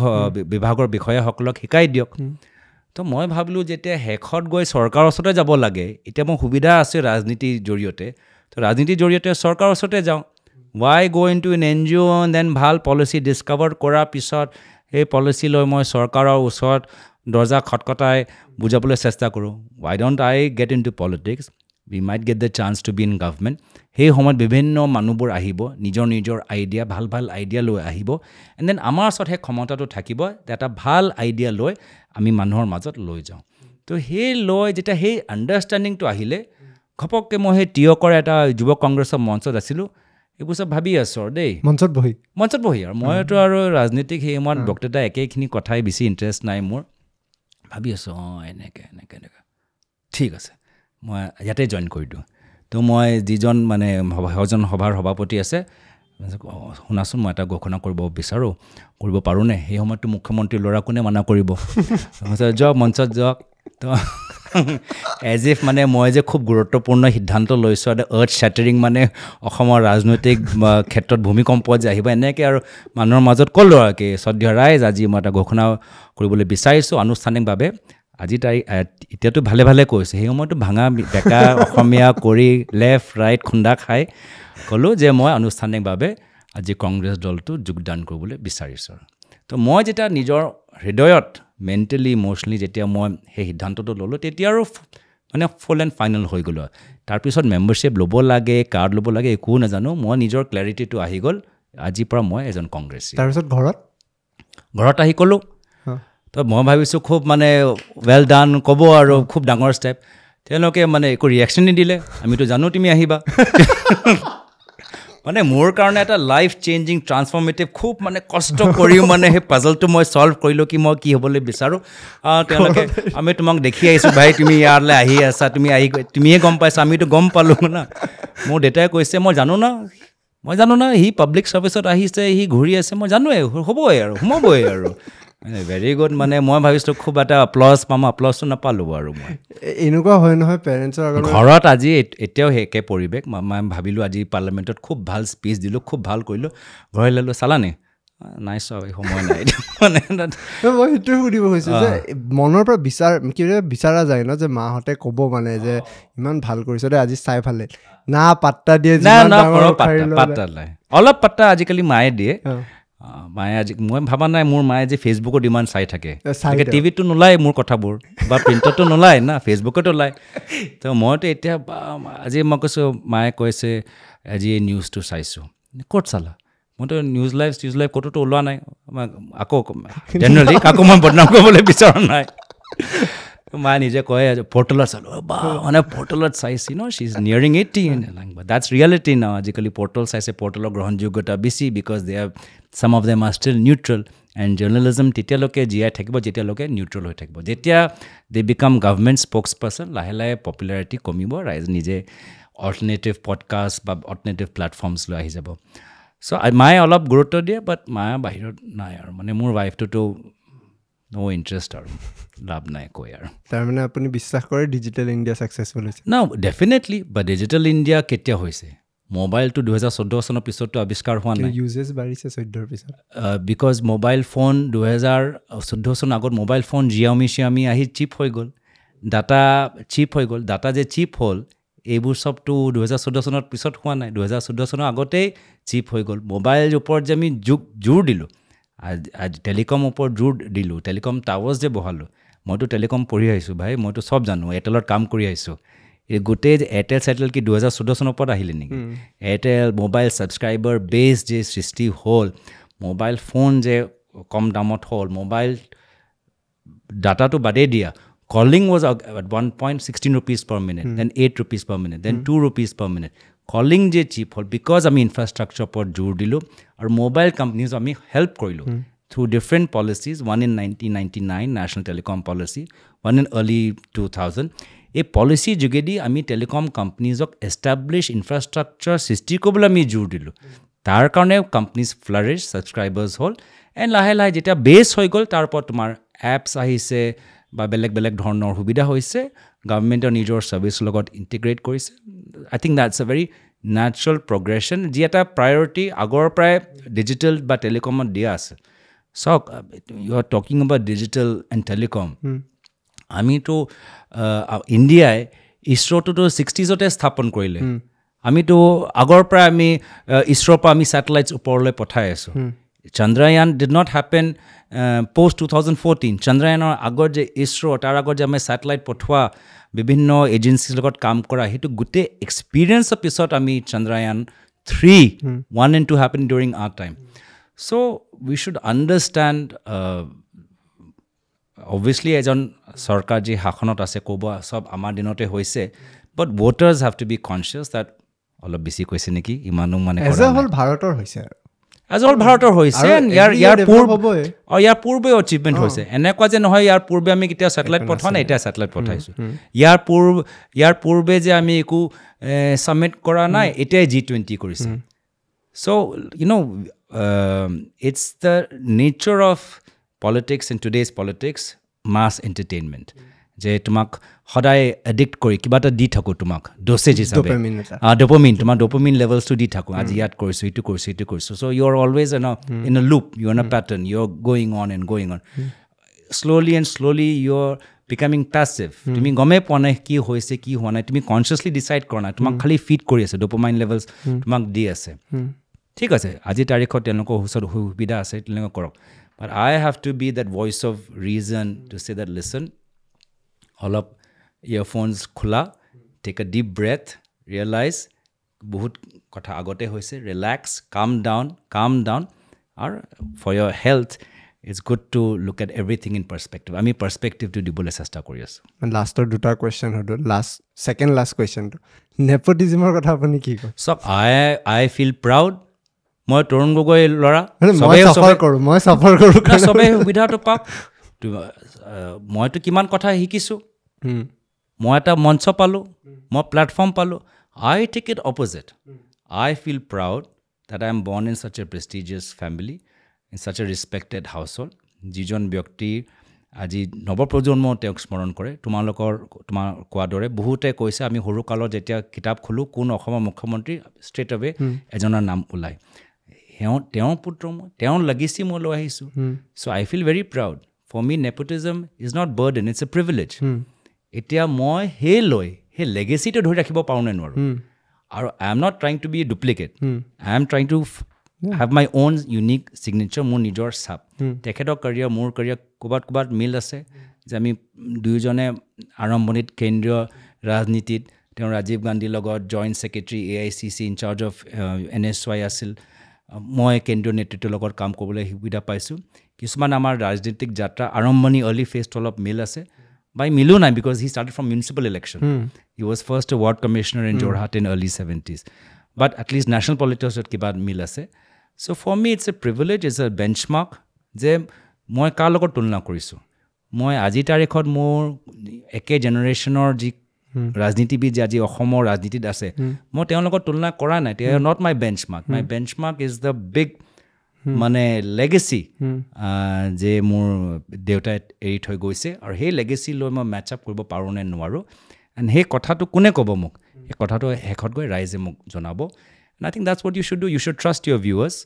বিভাগৰ বিষয়াসকলক শিকাই দিয়ক তো মই ভাবিলোঁ যেতিয়া শেষত গৈ চৰকাৰৰ ওচৰতে যাব লাগে এতিয়া মোৰ সুবিধা আছে ৰাজনীতিৰ জৰিয়তে তো ৰাজনীতিৰ জৰিয়তে চৰকাৰৰ ওচৰতে যাওঁ why go' into N N G O' then ভাল পলিচি ডিছকাভাৰ কৰাৰ পিছত সেই পলিচি লৈ মই চৰকাৰৰ ওচৰত দৰ্জা খটখটাই বুজাবলৈ চেষ্টা কৰোঁ why don't I get into politics we might get the chance to be in government সেই সময়ত বিভিন্ন মানুহবোৰ আহিব নিজৰ নিজৰ আইডিয়া ভাল ভাল আইডিয়া লৈ আহিব এণ্ড দেন আমাৰ ওচৰত সেই ক্ষমতাটো থাকিব যে এটা ভাল আইডিয়া লৈ আমি মানুহৰ মাজত লৈ যাওঁ তো সেই লৈ যেতিয়া সেই আণ্ডাৰষ্টেণ্ডিংটো আহিলে ঘপককৈ মই সেই টিয়কৰ এটা যুৱ কংগ্ৰেছৰ মঞ্চত আছিলোঁ এইবোৰ চব ভাবি আছোঁ আৰু দেই মঞ্চত বহি মঞ্চত বহি আৰু মইতো আৰু ৰাজনীতিক সেই সময়ত বক্তৃতা একেখিনি কথাই বেছি ইণ্টাৰেষ্ট নাই মোৰ ভাবি আছোঁ অঁ এনেকৈ এনেকৈ এনেকৈ ঠিক আছে মই ইয়াতে জইন কৰি দিওঁ তো মই যিজন মানে সজন সভাৰ সভাপতি আছে শুনাচোন মই এটা ঘোষণা কৰিব বিচাৰোঁ কৰিব পাৰোঁনে সেই সময়ততো মুখ্যমন্ত্ৰীৰ ল'ৰা কোনে মানা কৰিব যাওক মঞ্চত যাওক তো এজ ইফ মানে মই যে খুব গুৰুত্বপূৰ্ণ সিদ্ধান্ত লৈছোঁ আৰু আৰ্থ শ্বেটাৰিং মানে অসমৰ ৰাজনৈতিক ক্ষেত্ৰত ভূমিকম্প যে আহিব এনেকৈ আৰু মানুহৰ মাজত ক'লো আৰু কি শ্ৰদ্ধা ৰাইজ আজি মই এটা ঘোষণা কৰিবলৈ বিচাৰিছোঁ আনুষ্ঠানিকভাৱে আজি তাই এতিয়াতো ভালে ভালে কৈছে সেই সময়তো ভাঙা ডেকা অসমীয়া কৰি লেফ্ট ৰাইট খুন্দা খাই ক'লোঁ যে মই আনুষ্ঠানিকভাৱে আজি কংগ্ৰেছ দলটো যোগদান কৰিবলৈ বিচাৰিছোঁ তো মই যেতিয়া নিজৰ হৃদয়ত মেণ্টেলি ইম'শ্যনেলি যেতিয়া মই সেই সিদ্ধান্তটো ল'লোঁ তেতিয়া আৰু মানে ফুল এণ্ড ফাইনেল হৈ গ'লোঁ আৰু তাৰপিছত মেম্বাৰশ্বিপ ল'ব লাগে কাৰ্ড ল'ব লাগে একো নাজানো মই নিজৰ ক্লেৰিটিটো আহি গ'ল আজিৰ পৰা মই এজন কংগ্ৰেছ তাৰপিছত ঘৰত ঘৰত আহি ক'লোঁ তো মই ভাবিছোঁ খুব মানে ৱেল ডান ক'ব আৰু খুব ডাঙৰ ষ্টেপ তেওঁলোকে মানে একো ৰিয়েকশ্যন নিদিলে আমিতো জানো তুমি আহিবা মানে মোৰ কাৰণে এটা লাইফ চেঞ্জিং ট্ৰান্সফৰ্মেটিভ খুব মানে কষ্ট কৰিও মানে সেই পাজলটো মই ছল্ভ কৰিলোঁ কি মই কি হ'বলৈ বিচাৰোঁ তেওঁলোকে আমি তোমাক দেখি আহিছোঁ ভাই তুমি ইয়ালৈ আহি আছা তুমি আহি তুমিয়ে গম পাইছা আমিতো গম পালোঁ না মোৰ দেউতাই কৈছে মই জানো না মই জানো না সি পাব্লিক চাৰ্ভিছত আহিছে সি ঘূৰি আছে মই জানোৱেই হ'বই আৰু সোমাবই আৰু ভেৰি গুড মানে মই ভাবিছিলোঁ খুব এটা আপ্লজ পাম আপ্লজটো নাপালোঁ বাৰু মই এনেকুৱা হয় নহয় পেৰেণ্টছৰ আগত ঘৰত আজি এতিয়াও সেই একে পৰিৱেশ মই ভাবিলোঁ আজি পাৰ্লামেণ্টত খুব ভাল স্পীচ দিলোঁ খুব ভাল কৰিলোঁ ঘৰলৈ ল'লোঁ চালানি নাই চাওঁ এই সময় নাই মানে মই সেইটোৱে সুধিব খুজিছোঁ যে মনৰ পৰা বিচাৰ কি বিচৰা যায় ন যে মাহঁতে ক'ব মানে যে ইমান ভাল কৰিছে দেই আজি চাই ভালে না পাত্তা দিয়ে পাত্তা নাই অলপ পাত্তা আজিকালি মায়ে দিয়ে মায়ে আজি মই ভবা নাই মোৰ মায়ে আজি ফেচবুকত ইমান চাই থাকে চাগে টিভিততো নোলায় মোৰ কথাবোৰ বা প্ৰিণ্টতো নোলায় না ফেচবুকতো ওলায় তো মইতো এতিয়া আজি মই কৈছোঁ মায়ে কৈছে আজি এই নিউজটো চাইছোঁ ক'ত চালা মইতো নিউজ লাইভ চিউজ লাইভ ক'তোতো ওলোৱা নাই আকৌ জেনেৰেলি কাকো মই বদনাম কৰিবলৈ বিচৰা নাই মা নিজে কয় পৰ্টেলত চালোঁ বা মানে পৰ্টেলত চাইছে ন she is nearing eighteen that's reality ন আজিকালি পৰ্টেল চাইছে পৰ্টেলৰ গ্ৰহণযোগ্যতা বেছি because they some of them are still neutral and journalism তেতিয়ালৈকে জীয়াই থাকিব যেতিয়ালৈকে নিউট্ৰেল হৈ থাকিব যেতিয়া they become government spokesperson লাহে লাহে পপুলাৰিটি কমিব ৰাইজ নিজে অল্টাৰনেটিভ পডকাষ্ট বা অল্টাৰনেটিভ প্লেটফৰ্মছলৈ আহি যাব চ' মায়ে অলপ গুৰুত্ব দিয়ে বাট মায়ে বাহিৰত নাই আৰু মানে মোৰ ৱাইফটোতো ন' ইণ্টাৰেষ্ট আৰু লাভ নাই কৈ আৰু তাৰমানে আপুনি বিশ্বাস কৰে ডিজিটেল ইণ্ডিয়া ছাকচেছফুল হৈছে ন ডেফিনেটলি বা ডিজিটেল ইণ্ডিয়া কেতিয়া হৈছে মোবাইলটো দুহেজাৰ চৈধ্য চনৰ পিছততো আৱিষ্কাৰ হোৱা নাই ইউজেজ বাঢ়িছে চৈধ্যৰ পিছত বিকজ মোবাইল ফোন দুহেজাৰ চৈধ্য চনৰ আগত মোবাইল ফোন জিয়ামি চিয়ামি আহি চিপ হৈ গ'ল ডাটা চিপ হৈ গ'ল ডাটা যে চিপ হ'ল এইবোৰ চবটো দুহেজাৰ চৈধ্য চনৰ পিছত হোৱা নাই দুহেজাৰ চৈধ্য চনৰ আগতেই চিপ হৈ গ'ল মোবাইল ওপৰত যে আমি যোগ জোৰ দিলোঁ আজি টেলিকমৰ ওপৰত জোৰ দিলোঁ টেলিকম টাৱাৰ্ছ যে বহালোঁ মইতো টেলিকম পঢ়ি আহিছোঁ ভাই মইতো চব জানো এয়াৰটেলত কাম কৰি আহিছোঁ এই গোটেই এয়াৰটেল চেয়াৰটেল কি দুহেজাৰ চৈধ্য চনৰ ওপৰত আহিলে নেকি এয়াৰটেল মোবাইল ছাবস্ক্ৰাইবাৰ বেছ যে সৃষ্টি হ'ল মোবাইল ফোন যে কম দামত হ'ল মোবাইল ডাটাটো বাদেই দিয়া calling was one point sixteen rupees per minute then eight rupees per minute then two rupees per minute calling যে চিপ হ'ল বিকজ আমি ইনফ্ৰাষ্ট্ৰাকচাৰ ওপৰত জোৰ দিলোঁ আৰু মোবাইল কোম্পানীজ আমি হেল্প কৰিলোঁ through different policies one in nineteen ninety nine national telecom policy one in early two thousand এই পলিচিৰ যোগেদি আমি টেলিকম কোম্পানীজক এষ্টাব্লিছ ইনফ্ৰাষ্ট্ৰাকচাৰ সৃষ্টি কৰিবলৈ আমি জোৰ দিলোঁ তাৰ কাৰণে কোম্পানীজ ফ্লাৰিছ ছাবস্ক্ৰাইবাৰ্ছ হ'ল এণ্ড লাহে লাহে যেতিয়া বেছ হৈ গ'ল তাৰ ওপৰত তোমাৰ এপছ আহিছে বা বেলেগ বেলেগ ধৰণৰ সুবিধা হৈছে গভৰ্ণমেণ্টৰ নিজৰ ছাৰ্ভিচৰ লগত ইণ্টিগ্ৰেট কৰিছে I think that's a very natural progression যি এটা প্ৰায়ৰিটি আগৰ পৰাই ডিজিটেল বা টেলিকমত দিয়া আছে চাওক you are talking about digital and telecom আমিতো ইণ্ডিয়াই ইছৰ'টোতো ছিক্সটিজতে স্থাপন কৰিলে hmm. আমিতো আগৰ পৰাই আমি ইছৰ'ৰ পৰা আমি ছেটেলাইটছ ওপৰলৈ পঠাই আছোঁ Chandrayaan did not happen post two thousand fourteen চন্দ্ৰায়ানৰ আগত যে ইছৰ' তাৰ আগত যে আমি ছেটেলাইট পঠোৱা বিভিন্ন এজেঞ্চিৰ লগত কাম কৰা সেইটো গোটেই এক্সপিৰিয়েঞ্চৰ পিছত আমি Chandrayaan three one and two happen during our time so' we should understand obviously এজন চৰকাৰ যি শাসনত আছে ক'ব চব আমাৰ দিনতে হৈছে but voters have to be conscious that অলপ বেছি কৈছে নেকি ইমানো মানে ভাৰতৰ হৈছে আৰু আজি অল ভাৰতৰ হৈছে ইয়াৰ ইয়াৰ পূৰ্ব অঁ ইয়াৰ পূৰ্বে এচিভমেণ্ট হৈছে এনেকুৱা যে নহয় ইয়াৰ পূৰ্বে আমি কেতিয়াও ছেটেলাইট পঠোৱা নাই এতিয়া ছেটেলাইট পঠাইছোঁ ইয়াৰ পূৰ্ব ইয়াৰ পূৰ্বে যে আমি একো ছাবমিট কৰা নাই এতিয়াই জি টুৱেণ্টি কৰিছে so' you know' it's the nature of politics in today's politics mass entertainment যে তোমাক সদায় এডিক্ট কৰি কিবা এটা দি থাকোঁ তোমাক ড'চেজ হিচাপে ডপমিন তোমাৰ ডপমিন লেভেলছটো দি থাকোঁ আজি ইয়াত কৰিছোঁ এইটো কৰিছোঁ এইটো কৰিছোঁ so' you are always an in a loop you are a pattern you are going on and going on slowly and slowly you are becoming passive তুমি গমেই পোৱা নাই কি হৈছে কি হোৱা নাই তুমি কনচিয়াছলি ডিচাইড কৰা নাই তোমাক খালী ফিট কৰি আছে ডপমাইন লেভেলছ তোমাক দি আছে ঠিক আছে আজি তাৰিখত তেওঁলোকৰ ওচৰত সুবিধা আছে তেনেকুৱা কৰক but I have to be that voice of reason to say that listen অলপ ইয়াৰফোনছ খোলা take a deep breath realise বহুত কথা আগতে হৈছে ৰিলেক্স কাম ডাউন কাম ডাউন আৰু for your health it's good to look at everything in perspective আমি পাৰ্চপেক্টিভটো দিবলৈ চেষ্টা কৰি আছোঁ লাষ্টৰ দুটা কুৱেশ্যন সোধো লাষ্ট ছেকেণ্ড লাষ্ট কুৱেশ্যনটো নেপটিজিমৰ কথা আপুনি কি কয় চব আই আই ফিল প্ৰাউড মই তৰুণ গগৈ ল'ৰা কৰোঁ মই চাফাৰ কৰোঁ সুবিধাটো পাওঁ মইতো কিমান কথা শিকিছোঁ মই এটা মঞ্চ পালোঁ মই প্লেটফৰ্ম পালোঁ I take it opposite I feel proud that I am born in such a prestigious family in such a respected household যিজন ব্যক্তিৰ আজি নৱপ্ৰজন্ম তেওঁক স্মৰণ কৰে তোমালোকৰ তোমাৰ কোৱাৰ দৰে বহুতে কৈছে আমি সৰু কালত যেতিয়া কিতাপ খোলোঁ কোন অসমৰ মুখ্যমন্ত্ৰী ষ্ট্ৰেট অৱে এজনৰ নাম ওলায় তেওঁৰ পুত্ৰ মই তেওঁৰ লাগিছি মই লৈ আহিছোঁ so' I feel very proud for me nepotism is not burden it's a privilege এতিয়া মই সেই লৈ সেই লেগেচিটো ধৰি ৰাখিব পাৰোঁ নে নোৱাৰোঁ hmm. আৰু I am not trying to be duplicate I am trying to have my own unique signature মোৰ নিজৰ চাপ hmm. তেখেতৰ কেৰিয়াৰ মোৰ কেৰিয়াৰ ক'ৰবাত ক'ৰবাত মিল আছে যে আমি দুয়োজনে আৰম্ভণিত কেন্দ্ৰীয় ৰাজনীতিত তেওঁ ৰাজীৱ গান্ধীৰ লগত joint secretary A I C C in charge of N S Y আছিল মই কেন্দ্ৰীয় নেতৃত্বৰ লগত কাম কৰিবলৈ সুবিধা পাইছোঁ কিছুমান আমাৰ ৰাজনীতিক যাত্ৰা আৰম্ভণি অৰ্লি ফেষ্ট অলপ মিল আছে বাই মিলো নাই because he start from municipal election he was first ward commissioner in Jorhat in early seventies but at least national পলিটিক্সত কিবা মিল আছে so' for me it's a privilege is a bench যে মই কাৰ লগত তুলনা কৰিছোঁ মই আজিৰ তাৰিখত মোৰ একে জেনেৰেশ্যনৰ যি hmm. ৰাজনীতিবিদ যে আজি অসমৰ ৰাজনীতিত আছে hmm. মই তেওঁৰ লগত তুলনা কৰা নাই not my benchmark my benchmark is the big মানে লেগেচি যে মোৰ দেউতাই এৰি থৈ গৈছে আৰু সেই লেগেচি লৈ মই আপ কৰিব পাৰোঁ নে নোৱাৰোঁ এণ্ড সেই কথাটো কোনে ক'ব মোক সেই কথাটো শেষত গৈ ৰাইজে মোক জনাব and I think that's what you should do you should trust your viewers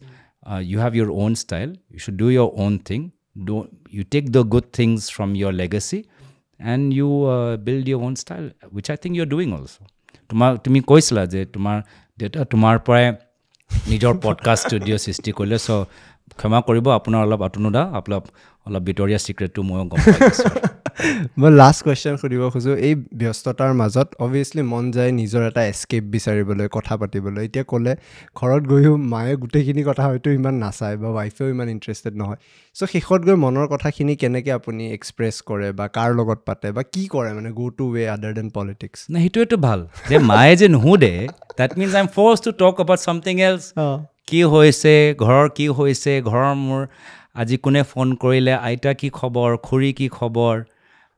you have your own style you should do your own thing though you take the good things from your legacy and you build your own style which I think you are doing also' তোমাৰ তুমি কৈছিলা যে তোমাৰ দেউতা তোমাৰ পৰাই নিজৰ podcast studio' সৃষ্টি কৰিলে চ' ক্ষমা কৰিব আপোনাৰ অলপ অতনুদা অলপ অলপ বিতৰীয়া চিক্ৰেটটো ময়ো গম মই লাষ্ট কুৱেশ্যন সুধিব খোজোঁ এই ব্যস্ততাৰ মাজত অভিয়াছলি মন যায় নিজৰ এটা এস্কেপ বিচাৰিবলৈ কথা পাতিবলৈ এতিয়া ক'লে ঘৰত গৈও মায়ে গোটেইখিনি কথা হয়তো ইমান নাচায় বা ৱাইফেও ইমান ইণ্টাৰেষ্টেড নহয় চ' শেষত গৈ মনৰ কথাখিনি কেনেকৈ আপুনি এক্সপ্ৰেছ কৰে বা কাৰ লগত পাতে বা কি কৰে মানে গ' টু ৱে আদাৰ দেন পলিটিক্স নাই সেইটোৱেতো ভাল যে মায়ে যে নুসোধে that means I am force to talk about something else কি হৈছে ঘৰৰ কি হৈছে ঘৰৰ মোৰ আজি কোনে ফোন কৰিলে আইতা কি খবৰ খুৰী কি খবৰ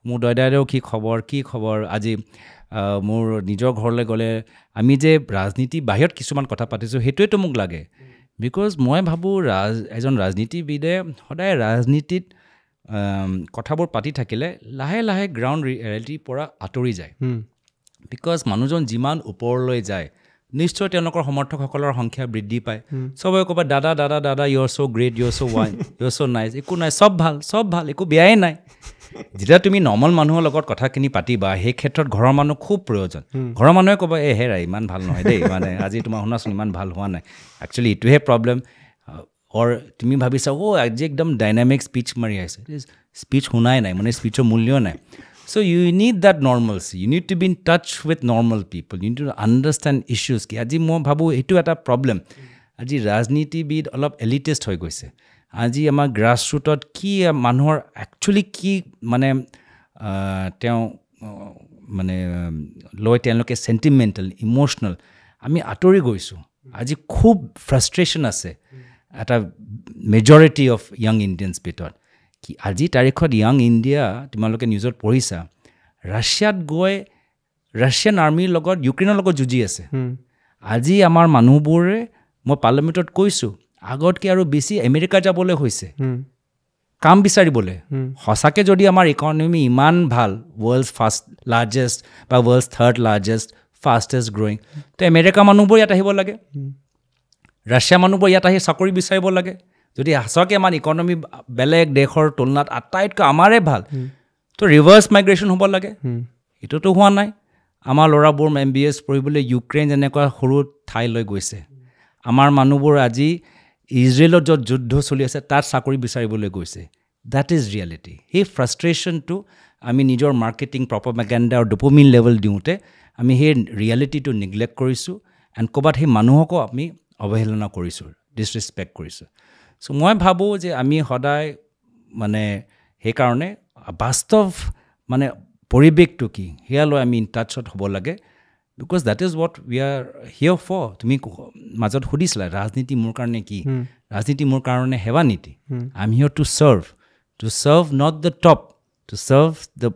মোৰ দদাইদেউ কি খবৰ কি খবৰ আজি মোৰ নিজৰ ঘৰলৈ গ'লে আমি যে ৰাজনীতি বাহিৰত কিছুমান কথা পাতিছোঁ সেইটোৱেতো মোক লাগে বিকজ মই ভাবোঁ ৰাজ এজন ৰাজনীতিবিদে সদায় ৰাজনীতিত কথাবোৰ পাতি থাকিলে লাহে লাহে গ্ৰাউণ্ড ৰিয়েলিটিৰ পৰা আঁতৰি যায় বিকজ মানুহজন যিমান ওপৰলৈ যায় নিশ্চয় তেওঁলোকৰ সমৰ্থকসকলৰ সংখ্যা বৃদ্ধি পায় চবেই ক'বা দাদা দাদা দাদা your show' great your show' why your show' nice একো নাই চব ভাল চব ভাল একো বেয়াই নাই যেতিয়া তুমি নৰ্মেল মানুহৰ লগত কথাখিনি পাতিবা সেই ক্ষেত্ৰত ঘৰৰ মানুহ খুব প্ৰয়োজন ঘৰৰ মানুহে ক'ব এ হেৰা ইমান ভাল নহয় দেই মানে আজি তোমাৰ শুনাচোন ইমান ভাল হোৱা নাই একচুৱেলি এইটোহে প্ৰব্লেম অৰ তুমি ভাবিছা অ' আজি একদম ডাইনামিক স্পীচ মাৰি আহিছে স্পীচ শুনাই নাই মানে স্পীচৰ মূল্যই নাই so you need that normalcy you need to be in touch with normal people you need to understand issues কি আজি মই ভাবোঁ এইটো এটা প্ৰব্লেম আজি ৰাজনীতিবিদ অলপ এলিটেষ্ট হৈ গৈছে আজি আমাৰ গ্ৰাছ ৰুটত কি মানুহৰ একচুৱেলি কি মানে তেওঁ মানে লৈ তেওঁলোকে চেণ্টিমেণ্টেল ইম'চনেল আমি আঁতৰি গৈছোঁ আজি খুব ফ্ৰাষ্ট্ৰেশ্যন আছে এটা মেজৰিটি অফ ইয়াং ইণ্ডিয়ানছ ভিতৰত কি আজিৰ তাৰিখত য়াং ইণ্ডিয়া তোমালোকে নিউজত পঢ়িছা ৰাছিয়াত গৈ ৰাছিয়ান আৰ্মীৰ লগত ইউক্ৰেইনৰ লগত যুঁজি আছে আজি আমাৰ মানুহবোৰে মই পাৰ্লামেণ্টত কৈছোঁ আগতকৈ আৰু বেছি আমেৰিকা যাবলৈ হৈছে কাম বিচাৰিবলৈ সঁচাকৈ যদি আমাৰ ইকনমি ইমান ভাল ৱৰ্ল্ড ফাষ্ট লাৰ্জেষ্ট বা world third largest fastest growing তো আমেৰিকা মানুহবোৰ ইয়াত আহিব লাগে ৰাছিয়া মানুহবোৰ ইয়াত আহি চাকৰি বিচাৰিব লাগে যদি সঁচাকৈ আমাৰ ইকনমি বেলেগ দেশৰ তুলনাত আটাইতকৈ আমাৰে ভাল ত' ৰিভাৰ্ছ মাইগ্ৰেশ্যন হ'ব লাগে এইটোতো হোৱা নাই আমাৰ ল'ৰাবোৰ এম বি এছ পঢ়িবলৈ ইউক্ৰেইন যেনেকুৱা সৰু ঠাইলৈ গৈছে আমাৰ মানুহবোৰ আজি ইজৰাইলত য'ত যুদ্ধ চলি আছে তাত চাকৰি বিচাৰিবলৈ গৈছে ডেট ইজ ৰিয়েলিটি সেই ফ্ৰাষ্ট্ৰেশ্যনটো আমি নিজৰ মাৰ্কেটিং প্ৰপ মেকেণ্ডা আৰু ডপমিন লেভেল দিওঁতে আমি সেই ৰিয়েলিটিটো নিগলেক্ট কৰিছোঁ এণ্ড ক'ৰবাত সেই মানুহকো আমি অৱহেলনা কৰিছোঁ ডিছৰেচপেক্ট কৰিছোঁ চ' মই ভাবোঁ যে আমি সদায় মানে সেইকাৰণে বাস্তৱ মানে পৰিৱেশটো কি সেয়া লৈ আমি টাচত হ'ব লাগে because that is what we are here for তুমি মাজত সুধিছিলা ৰাজনীতি মোৰ কাৰণে কি ৰাজনীতি মোৰ কাৰণে সেৱা নীতি I am here to serve to serve not the top to serve the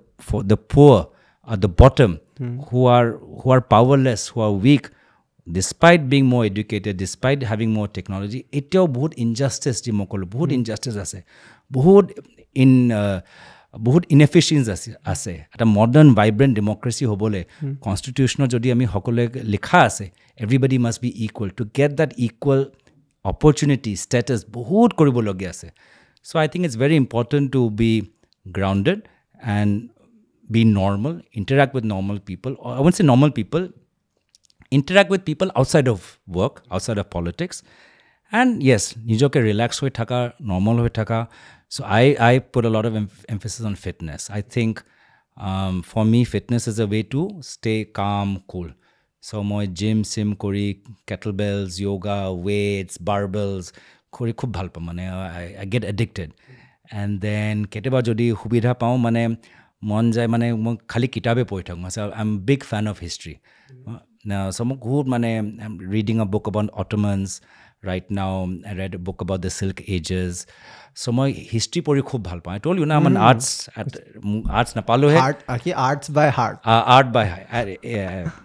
the poor or the bottom who are who are powerless who are weak despite being more educated despite having more technology এতিয়াও বহুত injustice দি মই ক'লোঁ বহুত injustice আছে বহুত in uh, বহুত ইনএফিচিয়েঞ্চ আছে আছে এটা মডাৰ্ণ ভাইব্ৰেণ্ট ডেম'ক্ৰেচি হ'বলৈ কনষ্টিটিউশ্যনত hmm. যদি আমি সকলোৱে লিখা আছে everybody must be equal to get that equal opportunity status বহুত কৰিবলগীয়া আছে so' I think it's very important to be grounded and be normal interact with normal people অৱশ্যে normal people interact with people outside of work outside of politics and yes নিজকে relax হৈ থকা normal হৈ থকা so' I I put a lot of emphasis on fitness I think for me fitness is a way to stay calm cool so' মই gym swim কৰি kettlebells yoga weights barbells কৰি খুব ভাল পাওঁ মানে I I get addicted and then কেতিয়াবা যদি সুবিধা পাওঁ মানে মন যায় মানে মই খালী কিতাপেই পঢ়ি থাকোঁ I am big fan of history Now, some good money I'm um, reading a book about Ottomans right now. I read a book about the Silk Ages. So my history pori khub bhal I told you na I'm an hmm. arts at arts na hai. Art, arts by heart. Uh, art by heart.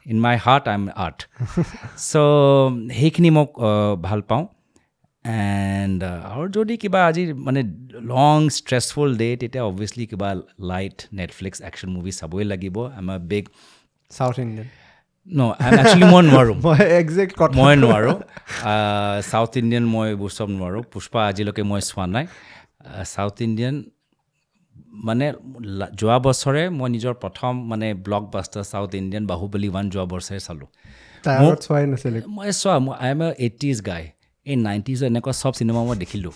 in my heart, I'm art. so hekni mo uh, bhal pao. And our uh, jodi ki ba aji mane long stressful day. It's obviously ki ba light Netflix action movie sabhi lagi I'm a big South Indian. ন actually মই নোৱাৰোঁ মই exact কথা মই নোৱাৰোঁ south Indian মই এইবোৰ চব নোৱাৰোঁ পুষ্পা আজিলৈকে মই চোৱা নাই চাউথ ইণ্ডিয়ান মানে যোৱা বছৰে মই নিজৰ প্ৰথম মানে blockbuster South Indian Baahubali one যোৱা বছৰে চালোঁ মই চোৱা মই আই এম এ এইটিজ গাই এই নাইণ্টিজৰ এনেকুৱা চব চিনেমা মই দেখিলোঁ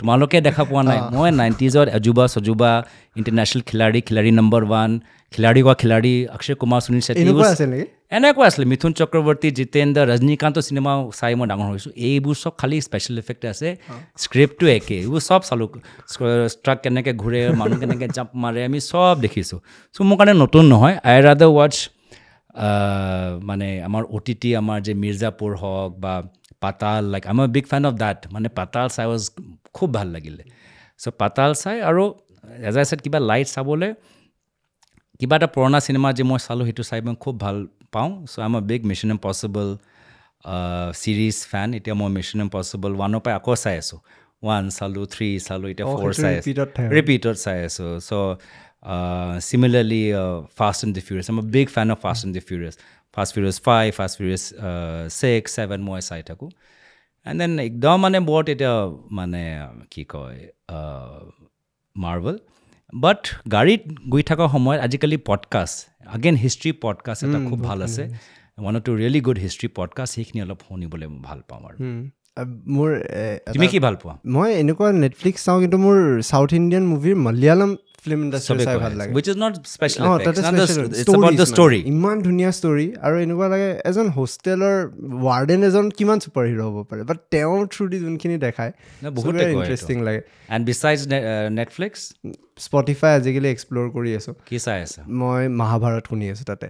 তোমালোকে দেখা পোৱা নাই মই নাইণ্টিজত এজুবা চজুবা international Khiladi Khiladi number one খেলাড়ী হোৱা খেলাড়ী অক্ষয় কুমাৰ সুনীল চেত্ৰী আছিলে এনেকুৱা আছিলে মিথুন চক্ৰৱৰ্তী জিতেন্দ্ৰ ৰজনীকান্ত চিনেমা চাই মই ডাঙৰ হৈছোঁ এইবোৰ চব খালী স্পেচিয়েল এফেক্ট আছে স্ক্ৰিপ্টটো একে এইবোৰ চব চালোঁ ষ্ট্ৰাক কেনেকৈ ঘূৰে মানুহ কেনেকৈ জাঁপ মাৰে আমি চব দেখিছোঁ চ' মোৰ কাৰণে নতুন নহয় আই ৰাদাৰ ৱাটছ মানে আমাৰ অ' টি টি আমাৰ যে মিৰ্জাপুৰ হওক বা Paatal like I am big fan of that মানে পাতাল চাই ৱাজ খুব ভাল লাগিলে চ' পাতাল চাই আৰু এজাই চাইড কিবা লাইট চাবলৈ কিবা এটা পুৰণা চিনেমা যে মই চালোঁ সেইটো চাই মই খুব ভাল পাওঁ so' I am a big mission possible series fan এতিয়া মই মিছন ইম্পচিবল ওৱানৰ পৰা আকৌ চাই আছোঁ ওৱান চালোঁ থ্ৰী চালোঁ এতিয়া ফ'ৰ চাই আছোঁ ৰিপিটত চাই আছোঁ so' similarly fast and the furious I am a big fan of fast and the furious first furious five first furious six seven মই চাই থাকোঁ এণ্ড দেন একদম মানে বৰ তেতিয়া মানে কি কয় মাৰ্বল বাট গাড়ীত গৈ থকা সময়ত আজিকালি পডকাষ্ট আগেন হিষ্ট্ৰী পডকাষ্ট এটা খুব ভাল আছে one of two really good history podcast সেইখিনি অলপ শুনিবলৈ ভাল পাওঁ আৰু মোৰ তুমি কি ভাল পোৱা মই এনেকুৱা নেটফ্লিক্স চাওঁ কিন্তু মোৰ চাউথ ইণ্ডিয়ান মুভিৰ মালয়ালম ফিল্ম ইণ্ডাষ্ট্ৰীৰ ইমান ধুনীয়া ষ্টৰী আৰু এনেকুৱা লাগে এজন হোষ্টেলৰ ৱাৰ্ডেন এজন কিমান চুপাৰ হিৰ' হ'ব পাৰে বাট তেওঁৰ থ্ৰু দি যোনখিনি দেখায় বহুত ইণ্টাৰেষ্টিং লাগে এণ্ড বিচাইজ নেটফ্লিক্স স্পটিফাই আজিকালি এক্সপ্ল'ৰ কৰি আছোঁ কি চাই আছোঁ মই মহাভাৰত শুনি আছোঁ তাতে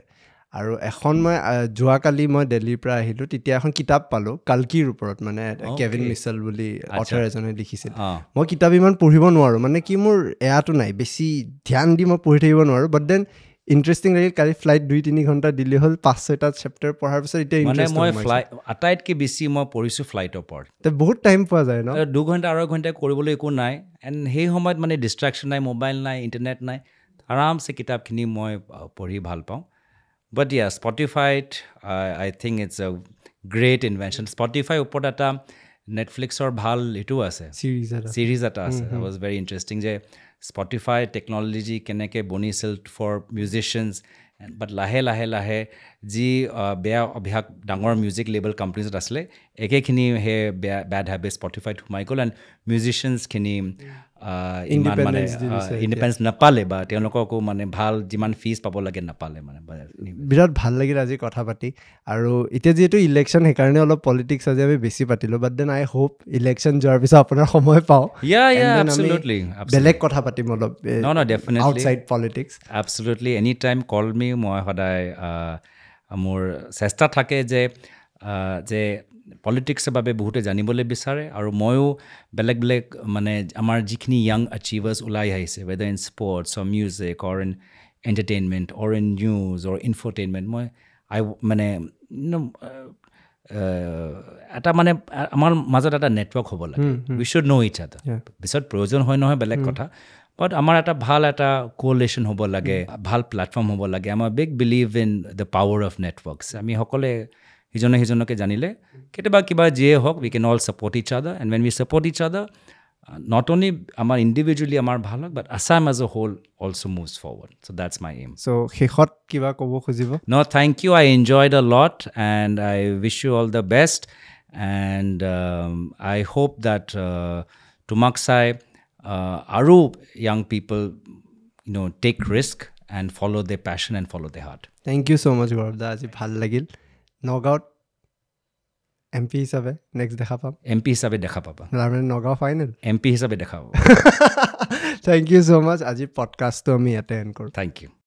আৰু এখন মই যোৱাকালি মই দিল্লীৰ পৰা আহিলোঁ তেতিয়া এখন কিতাপ পালোঁ কাল্কিৰ ওপৰত মানে কেভিন মিছেল বুলি অথৰ এজনে লিখিছিল মই কিতাপ ইমান পঢ়িব নোৱাৰোঁ মানে কি মোৰ এয়াটো নাই বেছি ধ্যান দি মই পঢ়ি থাকিব নোৱাৰোঁ বাট দেন ইণ্টাৰেষ্টিং লাগিল কালি ফ্লাইট দুই তিনি ঘণ্টা দিল্লী হ'ল পাঁচ ছয়টা চেপ্টাৰ পঢ়াৰ পিছত এতিয়া মই ফ্লাইট আটাইতকৈ বেছি মই পঢ়িছোঁ ফ্লাইটৰ ওপৰত বহুত টাইম পোৱা যায় ন দুঘণ্টা আঢ়ৈ ঘণ্টা কৰিবলৈ একো নাই এণ্ড সেই সময়ত মানে ডিষ্ট্ৰেকশ্যন নাই মোবাইল নাই ইণ্টাৰনেট নাই আৰামছে কিতাপখিনি মই পঢ়ি ভাল পাওঁ বাট ইয়া স্পটিফাইত I think it's a great invention স্পটিফাইৰ ওপৰত এটা নেটফ্লিক্সৰ ভাল এইটো আছে চিৰিজ এটা আছে ৱাজ ভেৰি ইণ্টাৰেষ্টিং যে স্পটিফাই টেকন'লজি কেনেকৈ বনিছিল ফৰ মিউজিচিয়ানছ বাট লাহে লাহে লাহে যি বেয়া অভ্যাস ডাঙৰ মিউজিক লেবেল কোম্পানীজত আছিলে একেখিনি সেই বেয়া বেড হেবিট স্পটিফাইত সোমাই গ'ল এণ্ড মিউজিচিয়ানছখিনি ইমান মানে ইণ্ডিপেণ্ডেঞ্চ নাপালে বা তেওঁলোককো মানে ভাল যিমান ফিজ পাব লাগে নাপালে মানে বিৰাট ভাল লাগিল আজি কথা পাতি আৰু এতিয়া যিহেতু ইলেকশ্যন সেইকাৰণে অলপ পলিটিক্স আজি আমি বেছি পাতিলোঁ but then I hope election যোৱাৰ পিছত আপোনাৰ সময় পাওঁ বেলেগ কথা পাতিম অলপ নহয় politics any time call me মই সদায় মোৰ চেষ্টা থাকে যে যে পলিটিক্সৰ বাবে বহুতে জানিবলৈ বিচাৰে আৰু ময়ো বেলেগ বেলেগ মানে আমাৰ যিখিনি য়াং এচিভাৰ্ছ ওলাই আহিছে whether in sports or' music or in entertainment or in news or infotainment মই আই মানে এটা মানে আমাৰ মাজত এটা নেটৱৰ্ক হ'ব লাগে উই শ্বুড ন' ইট এটা পিছত প্ৰয়োজন হয় নহয় বেলেগ কথা বাট আমাৰ এটা ভাল এটা কোৱলেশ্যন হ'ব লাগে ভাল প্লেটফৰ্ম হ'ব লাগে আমাৰ big believe in the power of networks আমি সকলোৱে সিজনে সিজনকে জানিলে কেতিয়াবা কিবা যিয়ে হওক we can all support each other and when we support each other not only আমাৰ ইণ্ডিভিজুৱেলি আমাৰ ভাল হওক but Assam as a whole also' moves forward so' that's my aim so' শেষত কিবা ক'ব খুজিব ন thank you I enjoy the lot and I wish you all the best and I hope that তোমাক চাই আৰু young people you know' take risk and follow' the passion and follow' the heart thank U so' much Gaurav da আজি ভাল লাগিল নগাঁৱত M P হিচাপে next দেখা পাম এম পি হিচাপে দেখা পাবা তাৰমানে নগাঁও ফাইনেল এম পি হিচাপে দেখা পাব থেংক ইউ ছ' মাছ আজি পডকাষ্টটো আমি ইয়াতে এণ্ড কৰোঁ থেংক ইউ